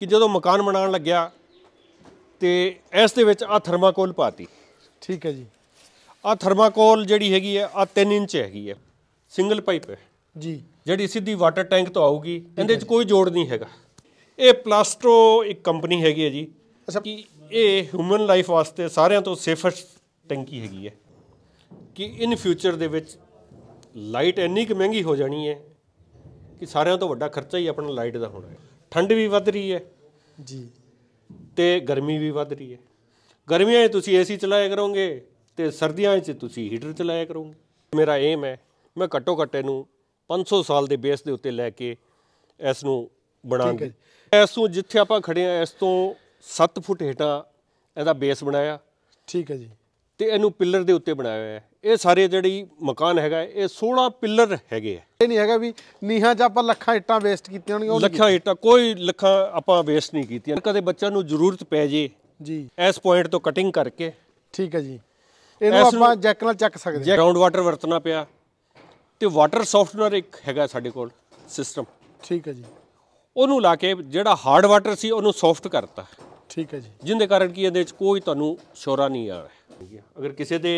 ਕਿ ਜਦੋਂ ਮਕਾਨ ਬਣਾਉਣ ਲੱਗਿਆ ਤੇ ਇਸ ਦੇ ਵਿੱਚ ਆ ਥਰਮਾਕੋਲ ਪਾਤੀ ਠੀਕ ਹੈ ਜੀ ਆ ਥਰਮਾਕੋਲ ਜਿਹੜੀ ਹੈਗੀ ਹੈ ਆ 3 ਇੰਚ ਹੈਗੀ ਹੈ ਸਿੰਗਲ ਪਾਈਪ ਹੈ ਜੀ ਜਿਹੜੀ ਸਿੱਧੀ ਵਾਟਰ ਟੈਂਕ ਤੋਂ ਆਊਗੀ ਇਹਦੇ 'ਚ ਕੋਈ ਜੋੜ ਨਹੀਂ ਹੈਗਾ ਇਹ ਪਲਾਸਟੋ ਇੱਕ ਕੰਪਨੀ ਹੈਗੀ ਹੈ ਜੀ ਕਿ ਇਹ ਹਿਊਮਨ ਲਾਈਫ ਵਾਸਤੇ ਸਾਰਿਆਂ ਤੋਂ ਸੇਫਸਟ ਟੈਂਕੀ ਹੈਗੀ ਹੈ ਕਿ ਇਨ ਫਿਊਚਰ ਦੇ ਵਿੱਚ ਲਾਈਟ ਇੰਨੀ ਕਿ ਮਹਿੰਗੀ ਹੋ ਜਾਣੀ ਹੈ ਕਿ ਸਾਰਿਆਂ ਤੋਂ ਵੱਡਾ ਖਰਚਾ ਹੀ ਆਪਣਾ ਲਾਈਟ ਦਾ ਹੋਣਾ ਹੈ ਠੰਡ ਵੀ ਵੱਧ ਰਹੀ ਹੈ ਜੀ ਤੇ ਗਰਮੀ ਵੀ ਵੱਧ ਰਹੀ ਹੈ ਗਰਮੀਆਂ 'ਚ ਤੁਸੀਂ ਏਸੀ ਚਲਾਇਆ ਕਰੋਗੇ ਤੇ ਸਰਦੀਆਂ 'ਚ ਤੁਸੀਂ ਹੀਟਰ ਚਲਾਇਆ ਕਰੋਗੇ ਮੇਰਾ ਏਮ ਹੈ ਮੈਂ ਘੱਟੋ ਘੱਟੇ ਨੂੰ 500 ਸਾਲ ਦੇ ਬੇਸ ਦੇ ਉੱਤੇ ਲੈ ਕੇ ਇਸ ਨੂੰ ਬਣਾਉਂਗੇ ਇਸ ਤੋਂ ਜਿੱਥੇ ਆਪਾਂ ਖੜੇ ਆ ਇਸ ਤੋਂ 7 ਫੁੱਟ ਹੇਟਾ ਇਹਦਾ ਬੇਸ ਬਣਾਇਆ ਠੀਕ ਹੈ ਜੀ ਤੇ ਇਹਨੂੰ ਪਿੱਲਰ ਦੇ ਉੱਤੇ ਬਣਾਇਆ ਹੋਇਆ ਹੈ ਇਹ ਸਾਰੇ ਜਿਹੜੀ ਮਕਾਨ ਹੈਗਾ ਇਹ 16 ਪਿੱਲਰ ਹੈਗੇ ਆ ਇਹ ਨਹੀਂ ਹੈਗਾ ਵੀ ਨੀਹਾਂ 'ਚ ਆਪਾਂ ਲੱਖਾਂ ਇੱਟਾਂ ਵੇਸਟ ਕੀਤੀਆਂ ਹੋਣਗੀਆਂ ਲੱਖਾਂ ਇੱਟਾਂ ਕੋਈ ਲੱਖਾਂ ਆਪਾਂ ਵੇਸਟ ਨਹੀਂ ਕੀਤੀਆਂ ਕਦੇ ਬੱਚਾ ਨੂੰ ਜ਼ਰੂਰਤ ਪੈ ਜੇ ਜੀ ਇਸ ਪੁਆਇੰਟ ਤੋਂ ਕਟਿੰਗ ਕਰਕੇ ਠੀਕ ਹੈ ਜੀ ਇਹਨੂੰ ਆਪਾਂ ਜੈਕ ਨਾਲ ਚੱਕ ਸਕਦੇ ਹਾਂ ਗਰਾਊਂਡ ਵਾਟਰ ਵਰਤਣਾ ਪਿਆ ਤੇ ਵਾਟਰ ਸੌਫਟਵੇਅਰ ਇੱਕ ਹੈਗਾ ਸਾਡੇ ਕੋਲ ਸਿਸਟਮ ਠੀਕ ਹੈ ਜੀ ਉਹਨੂੰ ਲਾ ਕੇ ਜਿਹੜਾ ਹਾਰਡ ਵਾਟਰ ਸੀ ਉਹਨੂੰ ਸੌਫਟ ਕਰਤਾ ਠੀਕ ਹੈ ਜੀ ਜਿੰਦੇ ਕਾਰਨ ਕੀ ਇਹਦੇ ਵਿੱਚ ਕੋਈ ਤੁਹਾਨੂੰ ਸ਼ੋਰਾ ਨਹੀਂ ਆ ਰਿਹਾ ਅਗਰ ਕਿਸੇ ਦੇ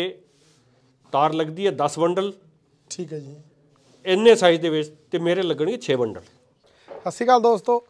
ਤਾਰ ਲੱਗਦੀ ਹੈ 10 ਬੰਡਲ ਠੀਕ ਹੈ ਜੀ ਇੰਨੇ ਸਾਈਜ਼ ਦੇ ਵਿੱਚ ਤੇ ਮੇਰੇ ਲੱਗਣਗੇ 6 ਬੰਡਲ ਸਤਿ ਸ਼੍ਰੀ ਅਕਾਲ ਦੋਸਤੋ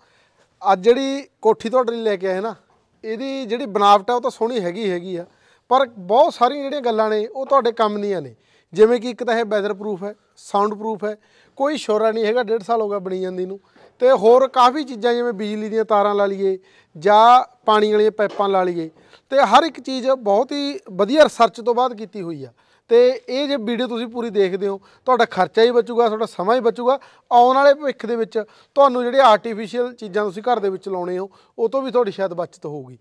ਅੱਜ ਜਿਹੜੀ ਕੋਠੀ ਤੁਹਾਡੇ ਲਈ ਲੈ ਕੇ ਆਏ ਨਾ ਇਹਦੀ ਜਿਹੜੀ ਬਨਾਵਟ ਹੈ ਉਹ ਤਾਂ ਸੋਹਣੀ ਹੈਗੀ ਹੈਗੀ ਆ ਪਰ ਬਹੁਤ ਸਾਰੀਆਂ ਜਿਹੜੀਆਂ ਗੱਲਾਂ ਨੇ ਉਹ ਤੁਹਾਡੇ ਕੰਮ ਦੀਆਂ ਨੇ ਜਿਵੇਂ ਕਿ ਇੱਕ ਤਾਂ ਇਹ ਵੈਦਰ ਪ੍ਰੂਫ ਹੈ ਸਾਊਂਡ ਪ੍ਰੂਫ ਹੈ ਕੋਈ ਸ਼ੋਰਾ ਨਹੀਂ ਹੈਗਾ 1.5 ਸਾਲ ਹੋ ਗਿਆ ਬਣੀ ਜਾਂਦੀ ਨੂੰ ਤੇ ਹੋਰ ਕਾਫੀ ਚੀਜ਼ਾਂ ਜਿਵੇਂ ਬਿਜਲੀ ਦੀਆਂ ਤਾਰਾਂ ਲਾ ਲਈਏ ਜਾਂ ਪਾਣੀ ਵਾਲੀਆਂ ਪਾਈਪਾਂ ਲਾ ਲਈਏ ਤੇ ਹਰ ਇੱਕ ਚੀਜ਼ ਬਹੁਤ ਹੀ ਵਧੀਆ ਰਿਸਰਚ ਤੋਂ ਬਾਅਦ ਕੀਤੀ ਹੋਈ ਆ ਤੇ ਇਹ ਜੇ ਵੀਡੀਓ ਤੁਸੀਂ ਪੂਰੀ ਦੇਖਦੇ ਹੋ ਤੁਹਾਡਾ ਖਰਚਾ ਹੀ ਬਚੂਗਾ ਤੁਹਾਡਾ ਸਮਾਂ ਹੀ ਬਚੂਗਾ ਆਉਣ ਵਾਲੇ ਭਵਿੱਖ ਦੇ ਵਿੱਚ ਤੁਹਾਨੂੰ ਜਿਹੜੇ ਆਰਟੀਫੀਸ਼ੀਅਲ ਚੀਜ਼ਾਂ ਤੁਸੀਂ ਘਰ ਦੇ ਵਿੱਚ ਲਾਉਣੇ ਹੋ ਉਹ ਤੋਂ ਵੀ ਤੁਹਾਡੀ ਸ਼ਾਇਦ ਬਚਤ ਹੋਊਗੀ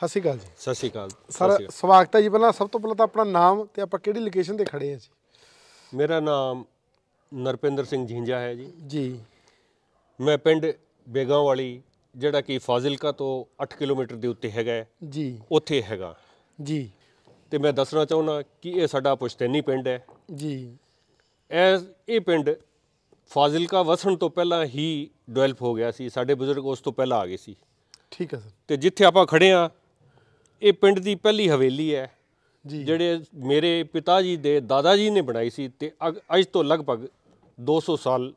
ਸਤਿ ਸ਼੍ਰੀ ਅਕਾਲ ਜੀ ਸਤਿ ਸ਼੍ਰੀ ਅਕਾਲ ਸਰ ਸਵਾਗਤ ਹੈ ਜੀ ਪਹਿਲਾਂ ਸਭ ਤੋਂ ਪਹਿਲਾਂ ਤਾਂ ਆਪਣਾ ਨਾਮ ਤੇ ਆਪਾਂ ਕਿਹੜੀ ਲੋਕੇਸ਼ਨ ਤੇ ਖੜੇ ਆ ਜੀ ਮੇਰਾ ਨਾਮ ਨਰਪਿੰਦਰ ਸਿੰਘ ਝਿੰਜਾ ਹੈ ਜੀ ਜੀ ਮੈਂ ਪਿੰਡ ਬੇਗਾਂ ਵਾਲੀ ਜਿਹੜਾ ਕਿ ਫਾਜ਼ਿਲਕਾ ਤੋਂ 8 ਕਿਲੋਮੀਟਰ ਦੇ ਉੱਤੇ ਹੈਗਾ ਜੀ ਉੱਥੇ ਹੈਗਾ ਜੀ ਤੇ ਮੈਂ ਦੱਸਣਾ ਚਾਹੁੰਦਾ ਕਿ ਇਹ ਸਾਡਾ ਪੁਸ਼ਤੈਨੀ ਪਿੰਡ ਹੈ ਜੀ ਇਹ ਇਹ ਪਿੰਡ ਫਾਜ਼ਿਲਕਾ ਵਸਣ ਤੋਂ ਪਹਿਲਾਂ ਹੀ ਡਿਵੈਲਪ ਹੋ ਗਿਆ ਸੀ ਸਾਡੇ ਬਜ਼ੁਰਗ ਉਸ ਤੋਂ ਪਹਿਲਾਂ ਆ ਗਏ ਸੀ ਠੀਕ ਹੈ ਸਰ ਤੇ ਜਿੱਥੇ ਆਪਾਂ ਖੜੇ ਆ ਇਹ ਪਿੰਡ ਦੀ ਪਹਿਲੀ ਹਵੇਲੀ ਹੈ ਜੀ ਜਿਹੜੇ ਮੇਰੇ ਪਿਤਾ ਜੀ ਦੇ ਦਾਦਾ ਜੀ ਨੇ ਬਣਾਈ ਸੀ ਤੇ ਅੱਜ ਤੋਂ ਲਗਭਗ 200 ਸਾਲ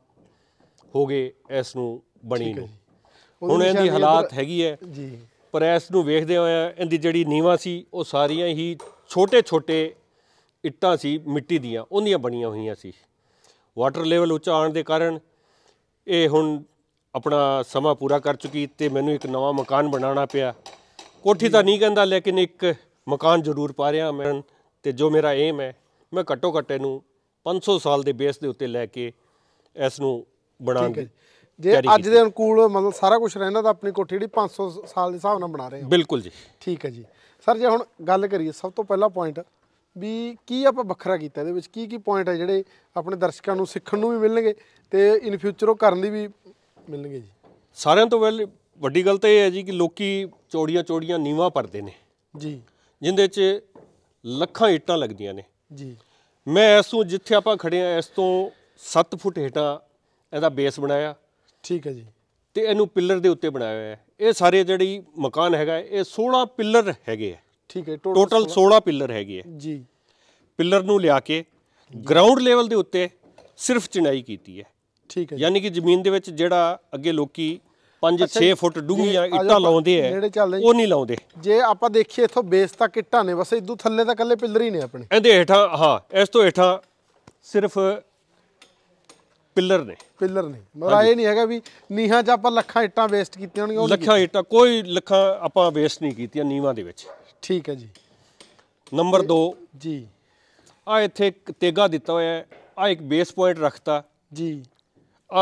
ਹੋ ਗਏ ਇਸ ਨੂੰ ਬਣੀ ਨੂੰ ਹੁਣ ਇਹਦੀ ਹਾਲਾਤ ਹੈਗੀ ਹੈ ਜੀ ਪਰ ਇਸ ਨੂੰ ਵੇਖਦੇ ਹੋਇਆ ਇਹਦੀ ਜਿਹੜੀ ਨੀਵਾ ਸੀ ਉਹ ਸਾਰੀਆਂ ਹੀ ਛੋਟੇ ਛੋਟੇ ਇੱਟਾਂ ਸੀ ਮਿੱਟੀ ਦੀਆਂ ਉਹਨੀਆਂ ਬਣੀਆਂ ਹੋਈਆਂ ਸੀ ਵਾਟਰ ਲੈਵਲ ਉੱਚਾ ਆਣ ਦੇ ਕਾਰਨ ਇਹ ਹੁਣ ਆਪਣਾ ਸਮਾਂ ਪੂਰਾ ਕਰ ਚੁੱਕੀ ਤੇ ਮੈਨੂੰ ਇੱਕ ਨਵਾਂ ਮਕਾਨ ਬਣਾਉਣਾ ਪਿਆ ਕੋਠੀ ਤਾਂ ਨਹੀਂ ਕਹਿੰਦਾ ਲੇਕਿਨ ਇੱਕ ਮਕਾਨ ਜ਼ਰੂਰ ਪਾ ਰਿਹਾ ਮੈਂ ਤੇ ਜੋ ਮੇਰਾ ਏਮ ਹੈ ਮੈਂ ਘੱਟੋ ਘੱਟੇ ਨੂੰ 500 ਸਾਲ ਦੇ ਬੇਸ ਦੇ ਉੱਤੇ ਲੈ ਕੇ ਇਸ ਨੂੰ ਬਣਾ ਕੇ ਜੇ ਅੱਜ ਦੇ ਅਨੁਕੂਲ ਮਤਲਬ ਸਾਰਾ ਕੁਝ ਰਹਿਣਾ ਤਾਂ ਆਪਣੀ ਕੋਠੀ ਜਿਹੜੀ 500 ਸਾਲ ਦੇ ਹਿਸਾਬ ਨਾਲ ਬਣਾ ਰਹੇ ਹਾਂ ਬਿਲਕੁਲ ਜੀ ਠੀਕ ਹੈ ਜੀ ਸਰ ਜੇ ਹੁਣ ਗੱਲ ਕਰੀਏ ਸਭ ਤੋਂ ਪਹਿਲਾ ਪੁਆਇੰਟ ਵੀ ਕੀ ਆਪਾਂ ਵੱਖਰਾ ਕੀਤਾ ਇਹਦੇ ਵਿੱਚ ਕੀ ਕੀ ਪੁਆਇੰਟ ਹੈ ਜਿਹੜੇ ਆਪਣੇ ਦਰਸ਼ਕਾਂ ਨੂੰ ਸਿੱਖਣ ਨੂੰ ਵੀ ਮਿਲਣਗੇ ਤੇ ਇਨ ਫਿਊਚਰ ਉਹ ਕਰਨ ਦੀ ਵੀ ਮਿਲਣਗੇ ਜੀ ਸਾਰਿਆਂ ਤੋਂ ਪਹਿਲੇ ਵੱਡੀ ਗੱਲ ਤਾਂ ਇਹ ਹੈ ਜੀ ਕਿ ਲੋਕੀ ਚੌੜੀਆਂ ਚੌੜੀਆਂ ਨੀਵਾ ਪਰਦੇ ਨੇ ਜੀ ਜਿੰਦੇ 'ਚ ਲੱਖਾਂ ਇੱਟਾਂ ਲੱਗਦੀਆਂ ਨੇ ਜੀ ਮੈਂ ਇਸ ਤੋਂ ਜਿੱਥੇ ਆਪਾਂ ਖੜੇ ਆ ਇਸ ਤੋਂ 7 ਫੁੱਟ ਹੇਠਾਂ ਇਹਦਾ ਬੇਸ ਬਣਾਇਆ ਠੀਕ ਹੈ ਜੀ ਤੇ ਇਹਨੂੰ ਪਿੱਲਰ ਦੇ ਉੱਤੇ ਬਣਾਇਆ ਹੋਇਆ ਹੈ ਇਹ ਸਾਰੇ ਜਿਹੜੀ ਮਕਾਨ ਹੈਗਾ ਇਹ 16 ਪਿੱਲਰ ਹੈਗੇ ਆ ਠੀਕ ਹੈ ਟੋਟਲ 16 ਪਿੱਲਰ ਹੈਗੇ ਆ ਜੀ ਪਿੱਲਰ ਨੂੰ ਲਿਆ ਕੇ ਗਰਾਊਂਡ ਲੈਵਲ ਦੇ ਉੱਤੇ ਸਿਰਫ ਚਿਣਾਈ ਕੀਤੀ ਹੈ ਠੀਕ ਹੈ ਯਾਨੀ ਕਿ ਜ਼ਮੀਨ ਦੇ ਵਿੱਚ ਜਿਹੜਾ ਅੱਗੇ ਲੋਕੀ 5-6 ਫੁੱਟ ਡੂੰਘੀਆਂ ਇੱਟਾਂ ਲਾਉਂਦੇ ਆ ਉਹ ਨਹੀਂ ਲਾਉਂਦੇ ਜੇ ਆਪਾਂ ਦੇਖੀਏ ਇਥੋਂ ਬੇਸ ਤੱਕ ਇੱਟਾਂ ਨੇ ਬਸ ਇਦੋਂ ਥੱਲੇ ਤਾਂ ਕੱਲੇ ਪਿੱਲਰ ਹੀ ਨੇ ਆਪਣੇ ਇਹਦੇ ਹੇਠਾਂ ਹਾਂ ਇਸ ਤੋਂ ਹੇਠਾਂ ਸਿਰਫ ਪਿੱਲਰ ਨੇ ਪਿੱਲਰ ਨੇ ਮਤਲਬ ਇਹ ਨਹੀਂ ਹੈਗਾ ਵੀ ਨੀਹਾਂ 'ਚ ਆਪਾਂ ਲੱਖਾਂ ਇੱਟਾਂ ਵੇਸਟ ਕੀਤੀਆਂ ਹੋਣਗੀਆਂ ਲੱਖਾਂ ਇੱਟਾਂ ਕੋਈ ਲੱਖਾਂ ਆਪਾਂ ਵੇਸਟ ਨਹੀਂ ਕੀਤੀਆਂ ਨੀਵਾਂ ਦੇ ਵਿੱਚ ਠੀਕ ਹੈ ਜੀ ਨੰਬਰ 2 ਜੀ ਆ ਇੱਥੇ ਤੇਗਾ ਦਿੱਤਾ ਹੋਇਆ ਆ ਇੱਕ ਬੇਸ ਪੁਆਇੰਟ ਰੱਖਤਾ ਜੀ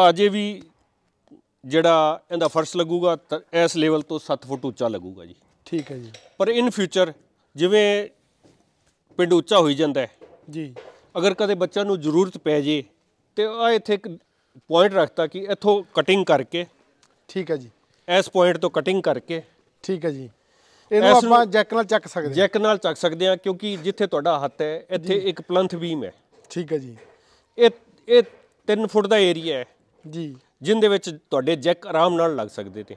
ਆ ਅਜੇ ਵੀ ਜਿਹੜਾ ਇਹਦਾ ਫਰਸ਼ ਲੱਗੂਗਾ ਇਸ ਲੈਵਲ ਤੋਂ 7 ਫੁੱਟ ਉੱਚਾ ਲੱਗੂਗਾ ਜੀ ਠੀਕ ਹੈ ਜੀ ਪਰ ਇਨ ਫਿਊਚਰ ਜਿਵੇਂ ਪਿੰਡ ਉੱਚਾ ਹੋਈ ਜਾਂਦਾ ਹੈ ਜੀ ਅਗਰ ਕਦੇ ਬੱਚਾ ਨੂੰ ਜ਼ਰੂਰਤ ਪੈ ਜੇ ਤੇ ਆ ਇੱਥੇ ਇੱਕ ਪੁਆਇੰਟ ਰੱਖਤਾ ਕਿ ਇੱਥੋਂ ਕਟਿੰਗ ਕਰਕੇ ਠੀਕ ਹੈ ਜੀ ਇਸ ਪੁਆਇੰਟ ਤੋਂ ਕਟਿੰਗ ਕਰਕੇ ਠੀਕ ਹੈ ਜੀ ਇਹਨੂੰ ਆਪਾਂ ਜੈਕ ਨਾਲ ਚੱਕ ਸਕਦੇ ਹਾਂ ਜੈਕ ਨਾਲ ਚੱਕ ਸਕਦੇ ਹਾਂ ਕਿਉਂਕਿ ਜਿੱਥੇ ਤੁਹਾਡਾ ਹੱਥ ਹੈ ਇੱਥੇ ਇੱਕ ਪਲੰਥ ਬੀਮ ਹੈ ਠੀਕ ਹੈ ਜੀ ਇਹ ਇਹ 3 ਫੁੱਟ ਦਾ ਏਰੀਆ ਹੈ ਜੀ ਜਿੰਦੇ ਵਿੱਚ ਤੁਹਾਡੇ ਜੈਕ ਆਰਾਮ ਨਾਲ ਲੱਗ ਸਕਦੇ ਤੇ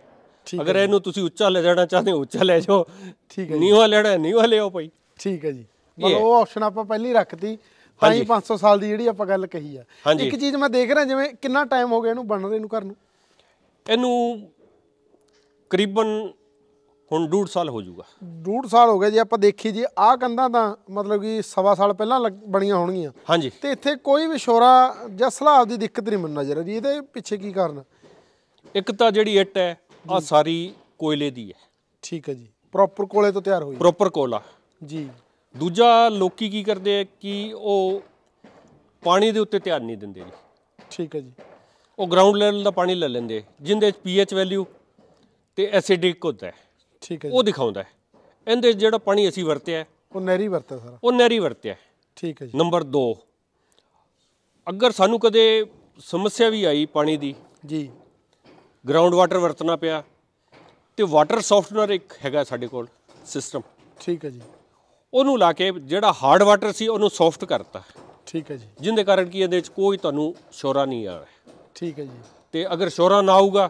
ਅਗਰ ਇਹਨੂੰ ਤੁਸੀਂ ਉੱਚਾ ਲੈ ਜਾਣਾ ਚਾਹਦੇ ਹੋ ਉੱਚਾ ਲੈ ਜਾਓ ਠੀਕ ਹੈ ਨੀਵਾ ਲੈਣਾ ਨੀਵਾ ਲਿਓ ਭਾਈ ਠੀਕ ਹੈ ਜੀ ਮਤਲਬ ਉਹ ਆਪਸ਼ਨ ਆਪਾਂ ਪਹਿਲੀ ਰੱਖਤੀ ਤਾਂ ਹੀ 500 ਸਾਲ ਦੀ ਜਿਹੜੀ ਆਪਾਂ ਗੱਲ ਕਹੀ ਆ ਇੱਕ ਚੀਜ਼ ਮੈਂ ਦੇਖ ਰਿਹਾ ਜਿਵੇਂ ਕਿੰਨਾ ਟਾਈਮ ਹੋ ਗਿਆ ਇਹਨੂੰ ਰਹੇ ਨੂੰ ਕਰਨ ਨੂੰ ਇਹਨੂੰ ਕਰੀਬਨ ਹੁਣ 1.5 ਸਾਲ ਹੋ ਜਾਊਗਾ 1.5 ਸਾਲ ਹੋ ਗਿਆ ਜੇ ਆਪਾਂ ਦੇਖੀ ਜੀ ਆਹ ਕੰਧਾਂ ਤਾਂ ਮਤਲਬ ਕਿ ਸਵਾ ਸਾਲ ਪਹਿਲਾਂ ਬਣੀਆਂ ਹੋਣਗੀਆਂ ਹਾਂਜੀ ਤੇ ਇੱਥੇ ਕੋਈ ਵੀ ਸ਼ੋਰਾ ਜਾਂ ਸਲਾਬ ਦੀ ਦਿੱਕਤ ਨਹੀਂ ਮੈਨੂੰ ਨਜ਼ਰ ਆ ਰਹੀ ਇਹਦੇ ਪਿੱਛੇ ਕੀ ਕਾਰਨ ਇੱਕ ਤਾਂ ਜਿਹੜੀ ਇੱਟ ਹੈ ਆ ਸਾਰੀ ਕੋਇਲੇ ਦੀ ਹੈ ਠੀਕ ਹੈ ਜੀ ਪ੍ਰੋਪਰ ਕੋਲੇ ਤੋਂ ਤਿਆਰ ਹੋਈ ਪ੍ਰੋਪਰ ਕੋਲਾ ਜੀ ਦੂਜਾ ਲੋਕੀ ਕੀ ਕਰਦੇ ਆ ਕਿ ਉਹ ਪਾਣੀ ਦੇ ਉੱਤੇ ਧਿਆਨ ਨਹੀਂ ਦਿੰਦੇ ਜੀ ਠੀਕ ਹੈ ਜੀ ਉਹ ਗਰਾਊਂਡ ਲੈਵਲ ਦਾ ਪਾਣੀ ਲੈ ਲੈਂਦੇ ਜਿੰਦੇ ਚ ਪੀਐਚ ਵੈਲਿਊ ਤੇ ਐਸਿਡਿਕ ਹੁੰਦਾ ਹੈ ਠੀਕ ਹੈ ਜੀ ਉਹ ਦਿਖਾਉਂਦਾ ਹੈ ਇਹਦੇ ਜਿਹੜਾ ਪਾਣੀ ਅਸੀਂ ਵਰਤਿਆ ਉਹ ਨਹਿਰੀ ਵਰਤਿਆ ਸਾਰਾ ਉਹ ਨਹਿਰੀ ਵਰਤਿਆ ਠੀਕ ਹੈ ਜੀ ਨੰਬਰ 2 ਅਗਰ ਸਾਨੂੰ ਕਦੇ ਸਮੱਸਿਆ ਵੀ ਆਈ ਪਾਣੀ ਦੀ ਜੀ ਗਰਾਊਂਡ ਵਾਟਰ ਵਰਤਣਾ ਪਿਆ ਤੇ ਵਾਟਰ ਸੌਫਟਨਰ ਇੱਕ ਹੈਗਾ ਸਾਡੇ ਕੋਲ ਸਿਸਟਮ ਠੀਕ ਹੈ ਜੀ ਉਹਨੂੰ ਲਾ ਕੇ ਜਿਹੜਾ ਹਾਰਡ ਵਾਟਰ ਸੀ ਉਹਨੂੰ ਸੌਫਟ ਕਰਤਾ ਠੀਕ ਹੈ ਜੀ ਜਿੰਦੇ ਕਾਰਨ ਕੀ ਇਹਦੇ ਵਿੱਚ ਕੋਈ ਤੁਹਾਨੂੰ ਸ਼ੋਰਾ ਨਹੀਂ ਆ ਰਿਹਾ ਠੀਕ ਹੈ ਜੀ ਤੇ ਅਗਰ ਸ਼ੋਰਾ ਨਾ ਆਊਗਾ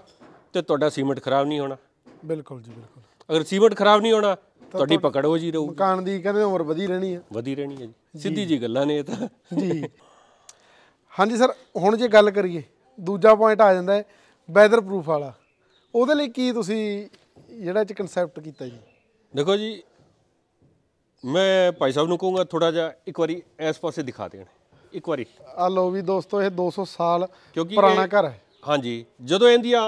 ਤੇ ਤੁਹਾਡਾ ਸੀਮੈਂਟ ਖਰਾਬ ਨਹੀਂ ਹੋਣਾ ਬਿਲਕੁਲ ਜੀ ਬਿਲਕੁਲ ਅਗਰ ਸੀਮੈਂਟ ਖਰਾਬ ਨਹੀਂ ਹੋਣਾ ਤੁਹਾਡੀ ਪਕੜ ਹੋ ਜੀ ਰਹੂ ਮਕਾਨ ਦੀ ਕਹਿੰਦੇ ਉਮਰ ਵਧੀ ਰਹਿਣੀ ਹੈ ਵਧੀ ਰਹਿਣੀ ਹੈ ਜੀ ਸਿੱਧੀ ਜੀ ਗੱਲਾਂ ਨੇ ਇਹ ਤਾਂ ਜੀ ਹਾਂਜੀ ਸਰ ਹੁਣ ਜੇ ਗੱਲ ਕਰੀਏ ਦੂਜਾ ਪੁਆਇੰਟ ਆ ਜਾਂਦਾ ਹੈ ਵੈਦਰ ਪ੍ਰੂਫ ਵਾਲਾ ਉਹਦੇ ਲਈ ਕੀ ਤੁਸੀਂ ਜਿਹੜਾ ਇਹ ਕਨਸੈਪਟ ਕੀਤਾ ਜੀ ਦੇਖੋ ਜੀ ਮੈਂ ਭਾਈ ਸਾਹਿਬ ਨੂੰ ਕਹੂੰਗਾ ਥੋੜਾ ਜਿਹਾ ਇੱਕ ਵਾਰੀ ਇਸ ਪਾਸੇ ਦਿਖਾ ਦੇਣ ਇੱਕ ਵਾਰੀ ਆ ਲੋ ਵੀ ਦੋਸਤੋ ਇਹ 200 ਸਾਲ ਪੁਰਾਣਾ ਘਰ ਹੈ ਹਾਂਜੀ ਜਦੋਂ ਇਹਦੀਆਂ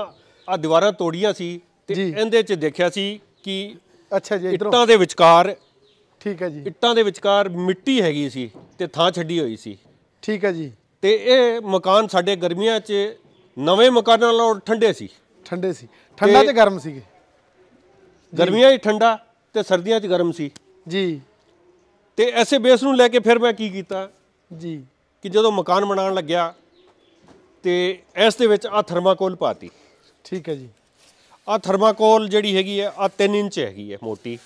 ਆ ਦੀਵਾਰਾਂ ਤੋੜੀਆਂ ਸੀ ਤੇ ਇਹਦੇ ਚ ਦੇਖਿਆ ਸੀ ਕਿ ਅੱਛਾ ਜੀ ਇੱਟਾਂ ਦੇ ਵਿਚਕਾਰ ਠੀਕ ਹੈ ਜੀ ਇੱਟਾਂ ਦੇ ਵਿਚਕਾਰ ਮਿੱਟੀ ਹੈਗੀ ਸੀ ਤੇ ਥਾਂ ਛੱਡੀ ਹੋਈ ਸੀ ਠੀਕ ਹੈ ਜੀ ਤੇ ਇਹ ਮਕਾਨ ਸਾਡੇ ਗਰਮੀਆਂ 'ਚ ਨਵੇਂ ਮਕਾਨਾਂ ਨਾਲੋਂ ਠੰਡੇ ਸੀ ਠੰਡੇ ਸੀ ਠੰਡਾ ਤੇ ਗਰਮ ਸੀਗੇ ਗਰਮੀਆਂ 'ਚ ਠੰਡਾ ਤੇ ਸਰਦੀਆਂ 'ਚ ਗਰਮ ਸੀ ਜੀ ਤੇ ਐਸੇ ਬੇਸ ਨੂੰ ਲੈ ਕੇ ਫਿਰ ਮੈਂ ਕੀ ਕੀਤਾ ਜੀ ਕਿ ਜਦੋਂ ਮਕਾਨ ਬਣਾਉਣ ਲੱਗਿਆ ਤੇ ਇਸ ਦੇ ਵਿੱਚ ਆ ਥਰਮਾਕੋਲ ਪਾਤੀ ਠੀਕ ਹੈ ਜੀ ਆ ਥਰਮਾਕੋਲ ਜਿਹੜੀ ਹੈਗੀ ਹੈ ਆ 3 ਇੰਚ ਹੈਗੀ ਹੈ ਮੋਟੀ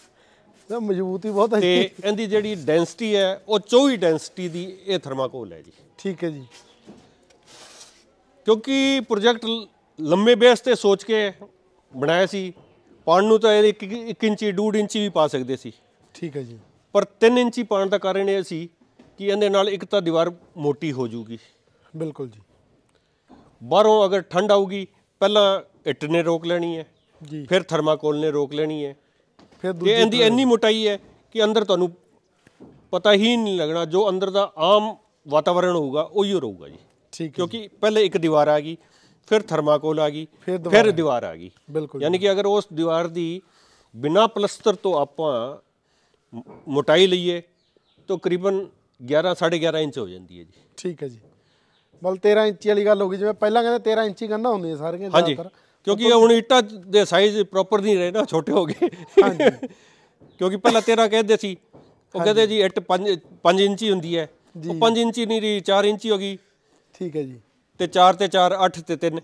ਤਾਂ ਮਜ਼ਬੂਤੀ ਬਹੁਤ ਹੈ ਤੇ ਇਹਦੀ ਜਿਹੜੀ ਡੈਂਸਿਟੀ ਹੈ ਉਹ 24 ਡੈਂਸਿਟੀ ਦੀ ਇਹ ਥਰਮਾਕੋਲ ਹੈ ਜੀ ਠੀਕ ਹੈ ਜੀ ਕਿਉਂਕਿ ਪ੍ਰੋਜੈਕਟ ਲੰਮੇ ਬੇਸ ਤੇ ਸੋਚ ਕੇ ਬਣਾਇਆ ਸੀ ਪਾਣ ਨੂੰ ਤਾਂ ਇਹ 1 ਇੰਚੀ 2 ਇੰਚੀ ਵੀ ਪਾ ਸਕਦੇ ਸੀ ਠੀਕ ਹੈ ਜੀ ਪਰ 3 ਇੰਚੀ ਪਾਣ ਦਾ ਕਾਰਨ ਇਹ ਸੀ ਕਿ ਇਹਦੇ ਨਾਲ ਇੱਕ ਤਾਂ ਦੀਵਾਰ ਮੋਟੀ ਹੋ ਜੂਗੀ ਬਿਲਕੁਲ ਜੀ ਬਾਹਰੋਂ ਅਗਰ ਠੰਡ ਆਊਗੀ ਪਹਿਲਾਂ ਇੱਟ ਨੇ ਰੋਕ ਲੈਣੀ ਹੈ ਜੀ ਫਿਰ ਥਰਮਾਕੋਲ ਨੇ ਰੋਕ ਲੈਣੀ ਹੈ ਫਿਰ ਦੂਜੀ ਇਹਦੀ ਇੰਨੀ ਮੋਟਾਈ ਹੈ ਕਿ ਅੰਦਰ ਤੁਹਾਨੂੰ ਪਤਾ ਹੀ ਨਹੀਂ ਲੱਗਣਾ ਜੋ ਅੰਦਰ ਦਾ ਆਮ ਵਾਤਾਵਰਣ ਹੋਊਗਾ ਉਹੀ ਰਹੂਗਾ ਜੀ ਠੀਕ ਕਿਉਂਕਿ ਪਹਿਲੇ ਇੱਕ ਦੀਵਾਰ ਆ ਗਈ ਫਿਰ ਥਰਮਾਕੋਲ ਆ ਗਈ ਫਿਰ ਦੀਵਾਰ ਆ ਗਈ ਬਿਲਕੁਲ ਯਾਨੀ ਕਿ ਅਗਰ ਉਸ ਦੀਵਾਰ ਦੀ ਬਿਨਾ ਪਲਸਟਰ ਤੋਂ ਆਪਾਂ ਮੋਟਾਈ ਲਈਏ ਤਾਂ ਕਰੀਬਨ 11 11.5 ਇੰਚ ਹੋ ਜਾਂਦੀ ਹੈ ਜੀ ਠੀਕ ਹੈ ਜੀ ਮਤਲਬ 13 ਇੰਚ ਵਾਲੀ ਗੱਲ ਹੋ ਗਈ ਜਿਵੇਂ ਪਹਿਲਾਂ ਕਹਿੰਦੇ 13 ਇੰਚ ਇੰਚੀ ਗੰਢਾਂ ਹੁੰਦੀਆਂ ਸਾਰੀਆਂ ਜ਼ਿਆਦਾਤਰ ਕਿਉਂਕਿ ਹੁਣ ਇੱਟਾਂ ਦੇ ਸਾਈਜ਼ ਪ੍ਰੋਪਰ ਨਹੀਂ ਰਹੇ ਨਾ ਛੋਟੇ ਹੋ ਗਏ ਹਾਂਜੀ ਕਿਉਂਕਿ ਪਹਿਲਾਂ 13 ਕਹਿੰਦੇ ਸੀ ਉਹ ਕਹਿੰਦੇ ਜੀ ਇੱਟ 5 5 ਇੰਚ ਹੀ ਹੁੰਦੀ ਹੈ ਉਹ 5 ਇੰਚੀ ਨਹੀਂ ਰਹੀ 4 ਇੰਚੀ ਹੋ ਗਈ ਠੀਕ ਹੈ ਜੀ ਤੇ 4 ਤੇ 4 8 ਤੇ 3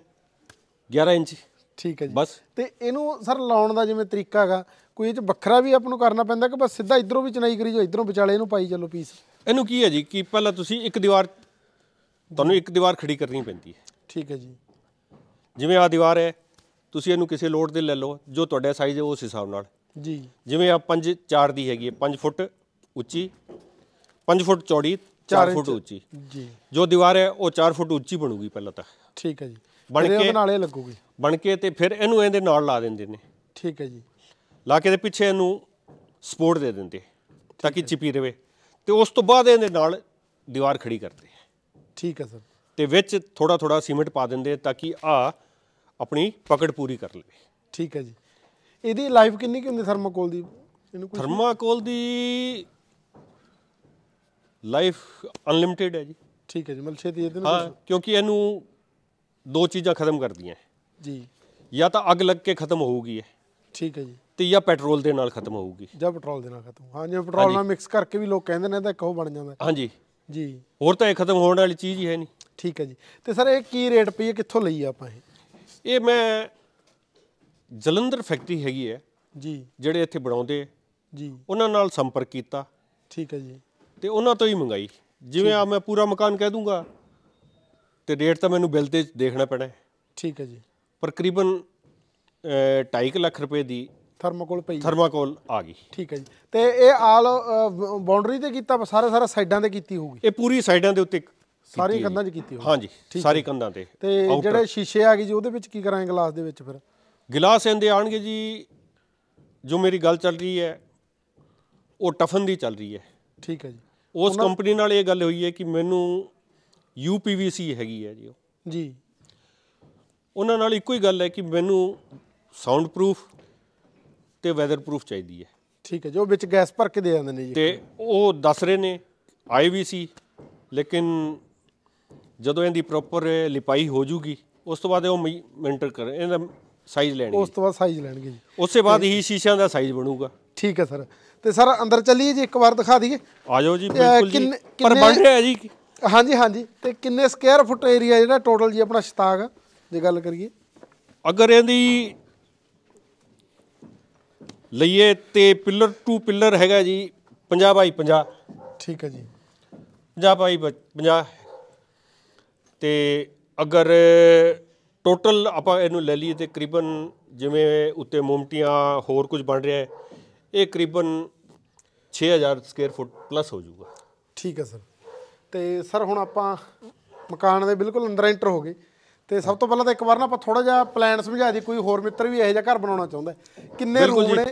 11 ਇੰਚੀ ਠੀਕ ਹੈ ਜੀ ਬਸ ਤੇ ਇਹਨੂੰ ਸਰ ਲਾਉਣ ਦਾ ਜਿਵੇਂ ਤਰੀਕਾ ਹੈਗਾ ਕੋਈ ਇਹ ਚ ਵੱਖਰਾ ਵੀ ਆਪ ਨੂੰ ਕਰਨਾ ਪੈਂਦਾ ਕਿ ਬਸ ਸਿੱਧਾ ਇਧਰੋਂ ਵੀ ਚਨਾਈ ਕਰੀ ਜੋ ਇਧਰੋਂ ਵਿਚਾਲੇ ਇਹਨੂੰ ਪਾਈ ਚੱਲੋ ਪੀਸ ਇਹਨੂੰ ਕੀ ਹੈ ਜੀ ਕਿ ਪਹਿਲਾਂ ਤੁਸੀਂ ਇੱਕ ਦੀਵਾਰ ਤੁਹਾਨੂੰ ਇੱਕ ਦੀਵਾਰ ਖੜੀ ਕਰਨੀ ਪੈਂਦੀ ਹੈ ਠੀਕ ਹੈ ਜੀ ਜਿਵੇਂ ਆ ਦੀਵਾਰ ਹੈ ਤੁਸੀਂ ਇਹਨੂੰ ਕਿਸੇ ਲੋਡ ਤੇ ਲੈ ਲਓ ਜੋ ਤੁਹਾਡਾ ਸਾਈਜ਼ ਹੈ ਉਸ ਹਿਸਾਬ ਨਾਲ ਜੀ ਜਿਵੇਂ ਆ 5 4 ਦੀ ਹੈਗੀ ਹੈ 5 ਫੁੱਟ ਉੱਚੀ 5 ਫੁੱਟ ਚੌੜੀ 4 ਫੁੱਟ ਉੱਚੀ ਜੀ ਜੋ ਦੀਵਾਰ ਹੈ ਉਹ 4 ਫੁੱਟ ਉੱਚੀ ਬਣੂਗੀ ਪਹਿਲਾਂ ਤਾਂ ਠੀਕ ਹੈ ਜੀ ਬਣ ਕੇ ਨਾਲੇ ਲੱਗੂਗੀ ਬਣ ਕੇ ਤੇ ਫਿਰ ਇਹਨੂੰ ਇਹਦੇ ਨਾਲ ਲਾ ਦਿੰਦੇ ਨੇ ਠੀਕ ਹੈ ਜੀ ਲਾ ਕੇ ਦੇ ਪਿੱਛੇ ਇਹਨੂੰ ਸਪੋਰਟ ਦੇ ਦਿੰਦੇ ਤਾਂ ਕਿ ਚਿਪੀ ਰਵੇ ਤੇ ਉਸ ਤੋਂ ਬਾਅਦ ਇਹਦੇ ਨਾਲ ਦੀਵਾਰ ਖੜੀ ਕਰਦੇ ਠੀਕ ਹੈ ਸਰ ਤੇ ਵਿੱਚ ਥੋੜਾ ਥੋੜਾ ਸੀਮੈਂਟ ਪਾ ਦਿੰਦੇ ਤਾਂ ਕਿ ਆ ਆਪਣੀ ਪਕੜ ਪੂਰੀ ਕਰ ਲਵੇ ਠੀਕ ਹੈ ਜੀ ਇਹਦੀ ਲਾਈਫ ਕਿੰਨੀ ਕਿ ਹੁੰਦੀ ਥਰਮਾਕੋਲ ਦੀ ਇਹਨੂੰ ਥਰਮੋਕੋਲ ਥਰਮਾਕੋਲ ਦੀ ਲਾਈਫ ਅਨਲਿਮਿਟਿਡ ਹੈ ਜੀ ਠੀਕ ਹੈ ਜੀ ਮਤਲਬ ਛੇਤੀ ਇਹਦੇ ਨੂੰ ਹਾਂ ਕਿਉਂਕਿ ਇਹਨੂੰ ਦੋ ਚੀਜ਼ਾਂ ਖਤਮ ਕਰਦੀਆਂ ਜੀ ਜਾਂ ਤਾਂ ਅੱਗ ਲੱਗ ਕੇ ਖਤਮ ਹੋਊਗੀ ਇਹ ਠੀਕ ਹੈ ਜੀ ਤੇ ਜਾਂ ਪੈਟਰੋਲ ਦੇ ਨਾਲ ਖਤਮ ਹੋਊਗੀ ਜਾਂ ਪੈਟਰੋਲ ਦੇ ਨਾਲ ਖਤਮ ਹਾਂ ਜੇ ਪੈਟਰੋਲ ਨਾਲ ਮਿਕਸ ਕਰਕੇ ਵੀ ਲੋਕ ਕਹਿੰਦੇ ਨੇ ਤਾਂ ਇੱਕ ਉਹ ਬਣ ਜਾਂਦਾ ਹਾਂਜੀ ਜੀ ਹੋਰ ਤਾਂ ਇਹ ਖਤਮ ਹੋਣ ਵਾਲੀ ਚੀਜ਼ ਹੀ ਹੈ ਨਹੀਂ ਠੀਕ ਹੈ ਜੀ ਤੇ ਸਰ ਇਹ ਕੀ ਰੇਟ ਪਈ ਹੈ ਕਿੱਥੋਂ ਲਈ ਆਪਾਂ ਇਹ ਇਹ ਮੈਂ ਜਲੰਧਰ ਫੈਕਟਰੀ ਹੈਗੀ ਹੈ ਜੀ ਜਿਹੜੇ ਇੱਥੇ ਬਣਾਉਂਦੇ ਜੀ ਉਹਨਾਂ ਨਾਲ ਸੰਪਰਕ ਕੀਤਾ ਠੀਕ ਹੈ ਜੀ ਤੇ ਉਹਨਾਂ ਤੋਂ ਹੀ ਮੰਗਾਈ ਜਿਵੇਂ ਆ ਮੈਂ ਪੂਰਾ ਮਕਾਨ ਕਹਿ ਦੂੰਗਾ ਤੇ ਰੇਟ ਤਾਂ ਮੈਨੂੰ ਬਿੱਲ ਤੇ ਦੇਖਣਾ ਪੈਣਾ ਠੀਕ ਹੈ ਜੀ ਤਕਰੀਬਨ 2.5 ਲੱਖ ਰੁਪਏ ਦੀ ਥਰਮਾਕੋਲ ਪਈ ਥਰਮਾਕੋਲ ਆ ਗਈ ਠੀਕ ਹੈ ਜੀ ਤੇ ਇਹ ਆਲ ਬਾਉਂਡਰੀ ਤੇ ਕੀਤਾ ਸਾਰੇ ਸਾਰੇ ਸਾਈਡਾਂ ਤੇ ਕੀਤੀ ਹੋਊਗੀ ਇਹ ਪੂਰੀ ਸਾਈਡਾਂ ਦੇ ਉੱਤੇ ਸਾਰੀ ਕੰਧਾਂ 'ਚ ਕੀਤੀ ਹੋਊਗੀ ਹਾਂਜੀ ਸਾਰੀ ਕੰਧਾਂ ਤੇ ਤੇ ਜਿਹੜੇ ਸ਼ੀਸ਼ੇ ਆ ਗਏ ਜੀ ਉਹਦੇ ਵਿੱਚ ਕੀ ਕਰਾਂਗੇ ਗਲਾਸ ਦੇ ਵਿੱਚ ਫਿਰ ਗਲਾਸ ਇਹਦੇ ਆਣਗੇ ਜੀ ਜੋ ਮੇਰੀ ਗੱਲ ਚੱਲ ਰਹੀ ਹੈ ਉਹ ਟਫਨ ਦੀ ਚੱਲ ਰਹੀ ਹੈ ਠੀਕ ਹੈ ਜੀ ਉਸ ਕੰਪਨੀ ਨਾਲ ਇਹ ਗੱਲ ਹੋਈ ਹੈ ਕਿ ਮੈਨੂੰ ਯੂਪੀਵੀਸੀ ਹੈਗੀ ਹੈ ਜੀ ਉਹ ਜੀ ਉਹਨਾਂ ਨਾਲ ਇੱਕੋ ਹੀ ਗੱਲ ਹੈ ਕਿ ਮੈਨੂੰ ਸਾਊਂਡ ਪ੍ਰੂਫ ਤੇ ਵੈਦਰ ਪ੍ਰੂਫ ਚਾਹੀਦੀ ਹੈ ਠੀਕ ਹੈ ਜੋ ਵਿੱਚ ਗੈਸ ਭਰ ਕੇ ਦੇ ਜਾਂਦੇ ਨੇ ਜੀ ਤੇ ਉਹ ਦੱਸ ਰਹੇ ਨੇ ਆਈ ਵੀ ਸੀ ਲੇਕਿਨ ਜਦੋਂ ਇਹਦੀ ਪ੍ਰੋਪਰ ਲਿਪਾਈ ਹੋ ਜੂਗੀ ਉਸ ਤੋਂ ਬਾਅਦ ਉਹ ਮੈਂਟਰ ਕਰ ਇਹਦਾ ਸਾਈਜ਼ ਲੈਣਗੇ ਉਸ ਤੋਂ ਬਾਅਦ ਸਾਈਜ਼ ਲੈਣਗੇ ਜੀ ਉਸੇ ਬਾਅਦ ਹੀ ਸ਼ੀਸ਼ਿਆਂ ਦਾ ਸਾਈਜ਼ ਬਣੂਗਾ ਠੀਕ ਹੈ ਸਰ ਤੇ ਸਰ ਅੰਦਰ ਚੱਲੀਏ ਜੀ ਇੱਕ ਵਾਰ ਦਿਖਾ ਦਈਏ ਆ ਜਾਓ ਜੀ ਬਿਲਕੁਲ ਜੀ ਪਰ ਬਣ ਰਿਹਾ ਜੀ ਹਾਂਜੀ ਹਾਂਜੀ ਤੇ ਕਿੰਨੇ ਸਕੁਅਰ ਫੁੱਟ ਏਰੀਆ ਜਿਹੜਾ ਟੋਟਲ ਜੀ ਆਪਣਾ ਸ਼ਤਾਗ ਜੇ ਗੱਲ ਕਰੀਏ ਅਗਰ ਇਹਦੀ ਲਈਏ ਤੇ ਪਿਲਰ ਟੂ ਪਿਲਰ ਹੈਗਾ ਜੀ 50 ਬਾਈ 50 ਠੀਕ ਹੈ ਜੀ 50 ਬਾਈ 50 ਤੇ ਅਗਰ ਟੋਟਲ ਆਪਾਂ ਇਹਨੂੰ ਲੈ ਲਈਏ ਤੇ ਕਰੀਬਨ ਜਿਵੇਂ ਉੱਤੇ ਮੋਮਟੀਆਂ ਹੋਰ ਕੁਝ ਬਣ ਰਿਹਾ ਹੈ ਇਹ ਕਰੀਬਨ 6000 ਸਕੁਅਰ ਫੁੱਟ ਪਲੱਸ ਹੋ ਜਾਊਗਾ ਠੀਕ ਹੈ ਸਰ ਤੇ ਸਰ ਹੁਣ ਆਪਾਂ ਮਕਾਨ ਦੇ ਬਿਲਕੁਲ ਅੰਦਰ ਐਂਟਰ ਹੋ ਗਏ ਤੇ ਸਭ ਤੋਂ ਪਹਿਲਾਂ ਤਾਂ ਇੱਕ ਵਾਰ ਨਾ ਆਪਾਂ ਥੋੜਾ ਜਿਹਾ ਪਲਾਨ ਸਮਝਾ ਦੇ ਕੋਈ ਹੋਰ ਮਿੱਤਰ ਵੀ ਇਹੋ ਜਿਹਾ ਘਰ ਬਣਾਉਣਾ ਚਾਹੁੰਦਾ ਕਿੰਨੇ ਰੂਮ ਨੇ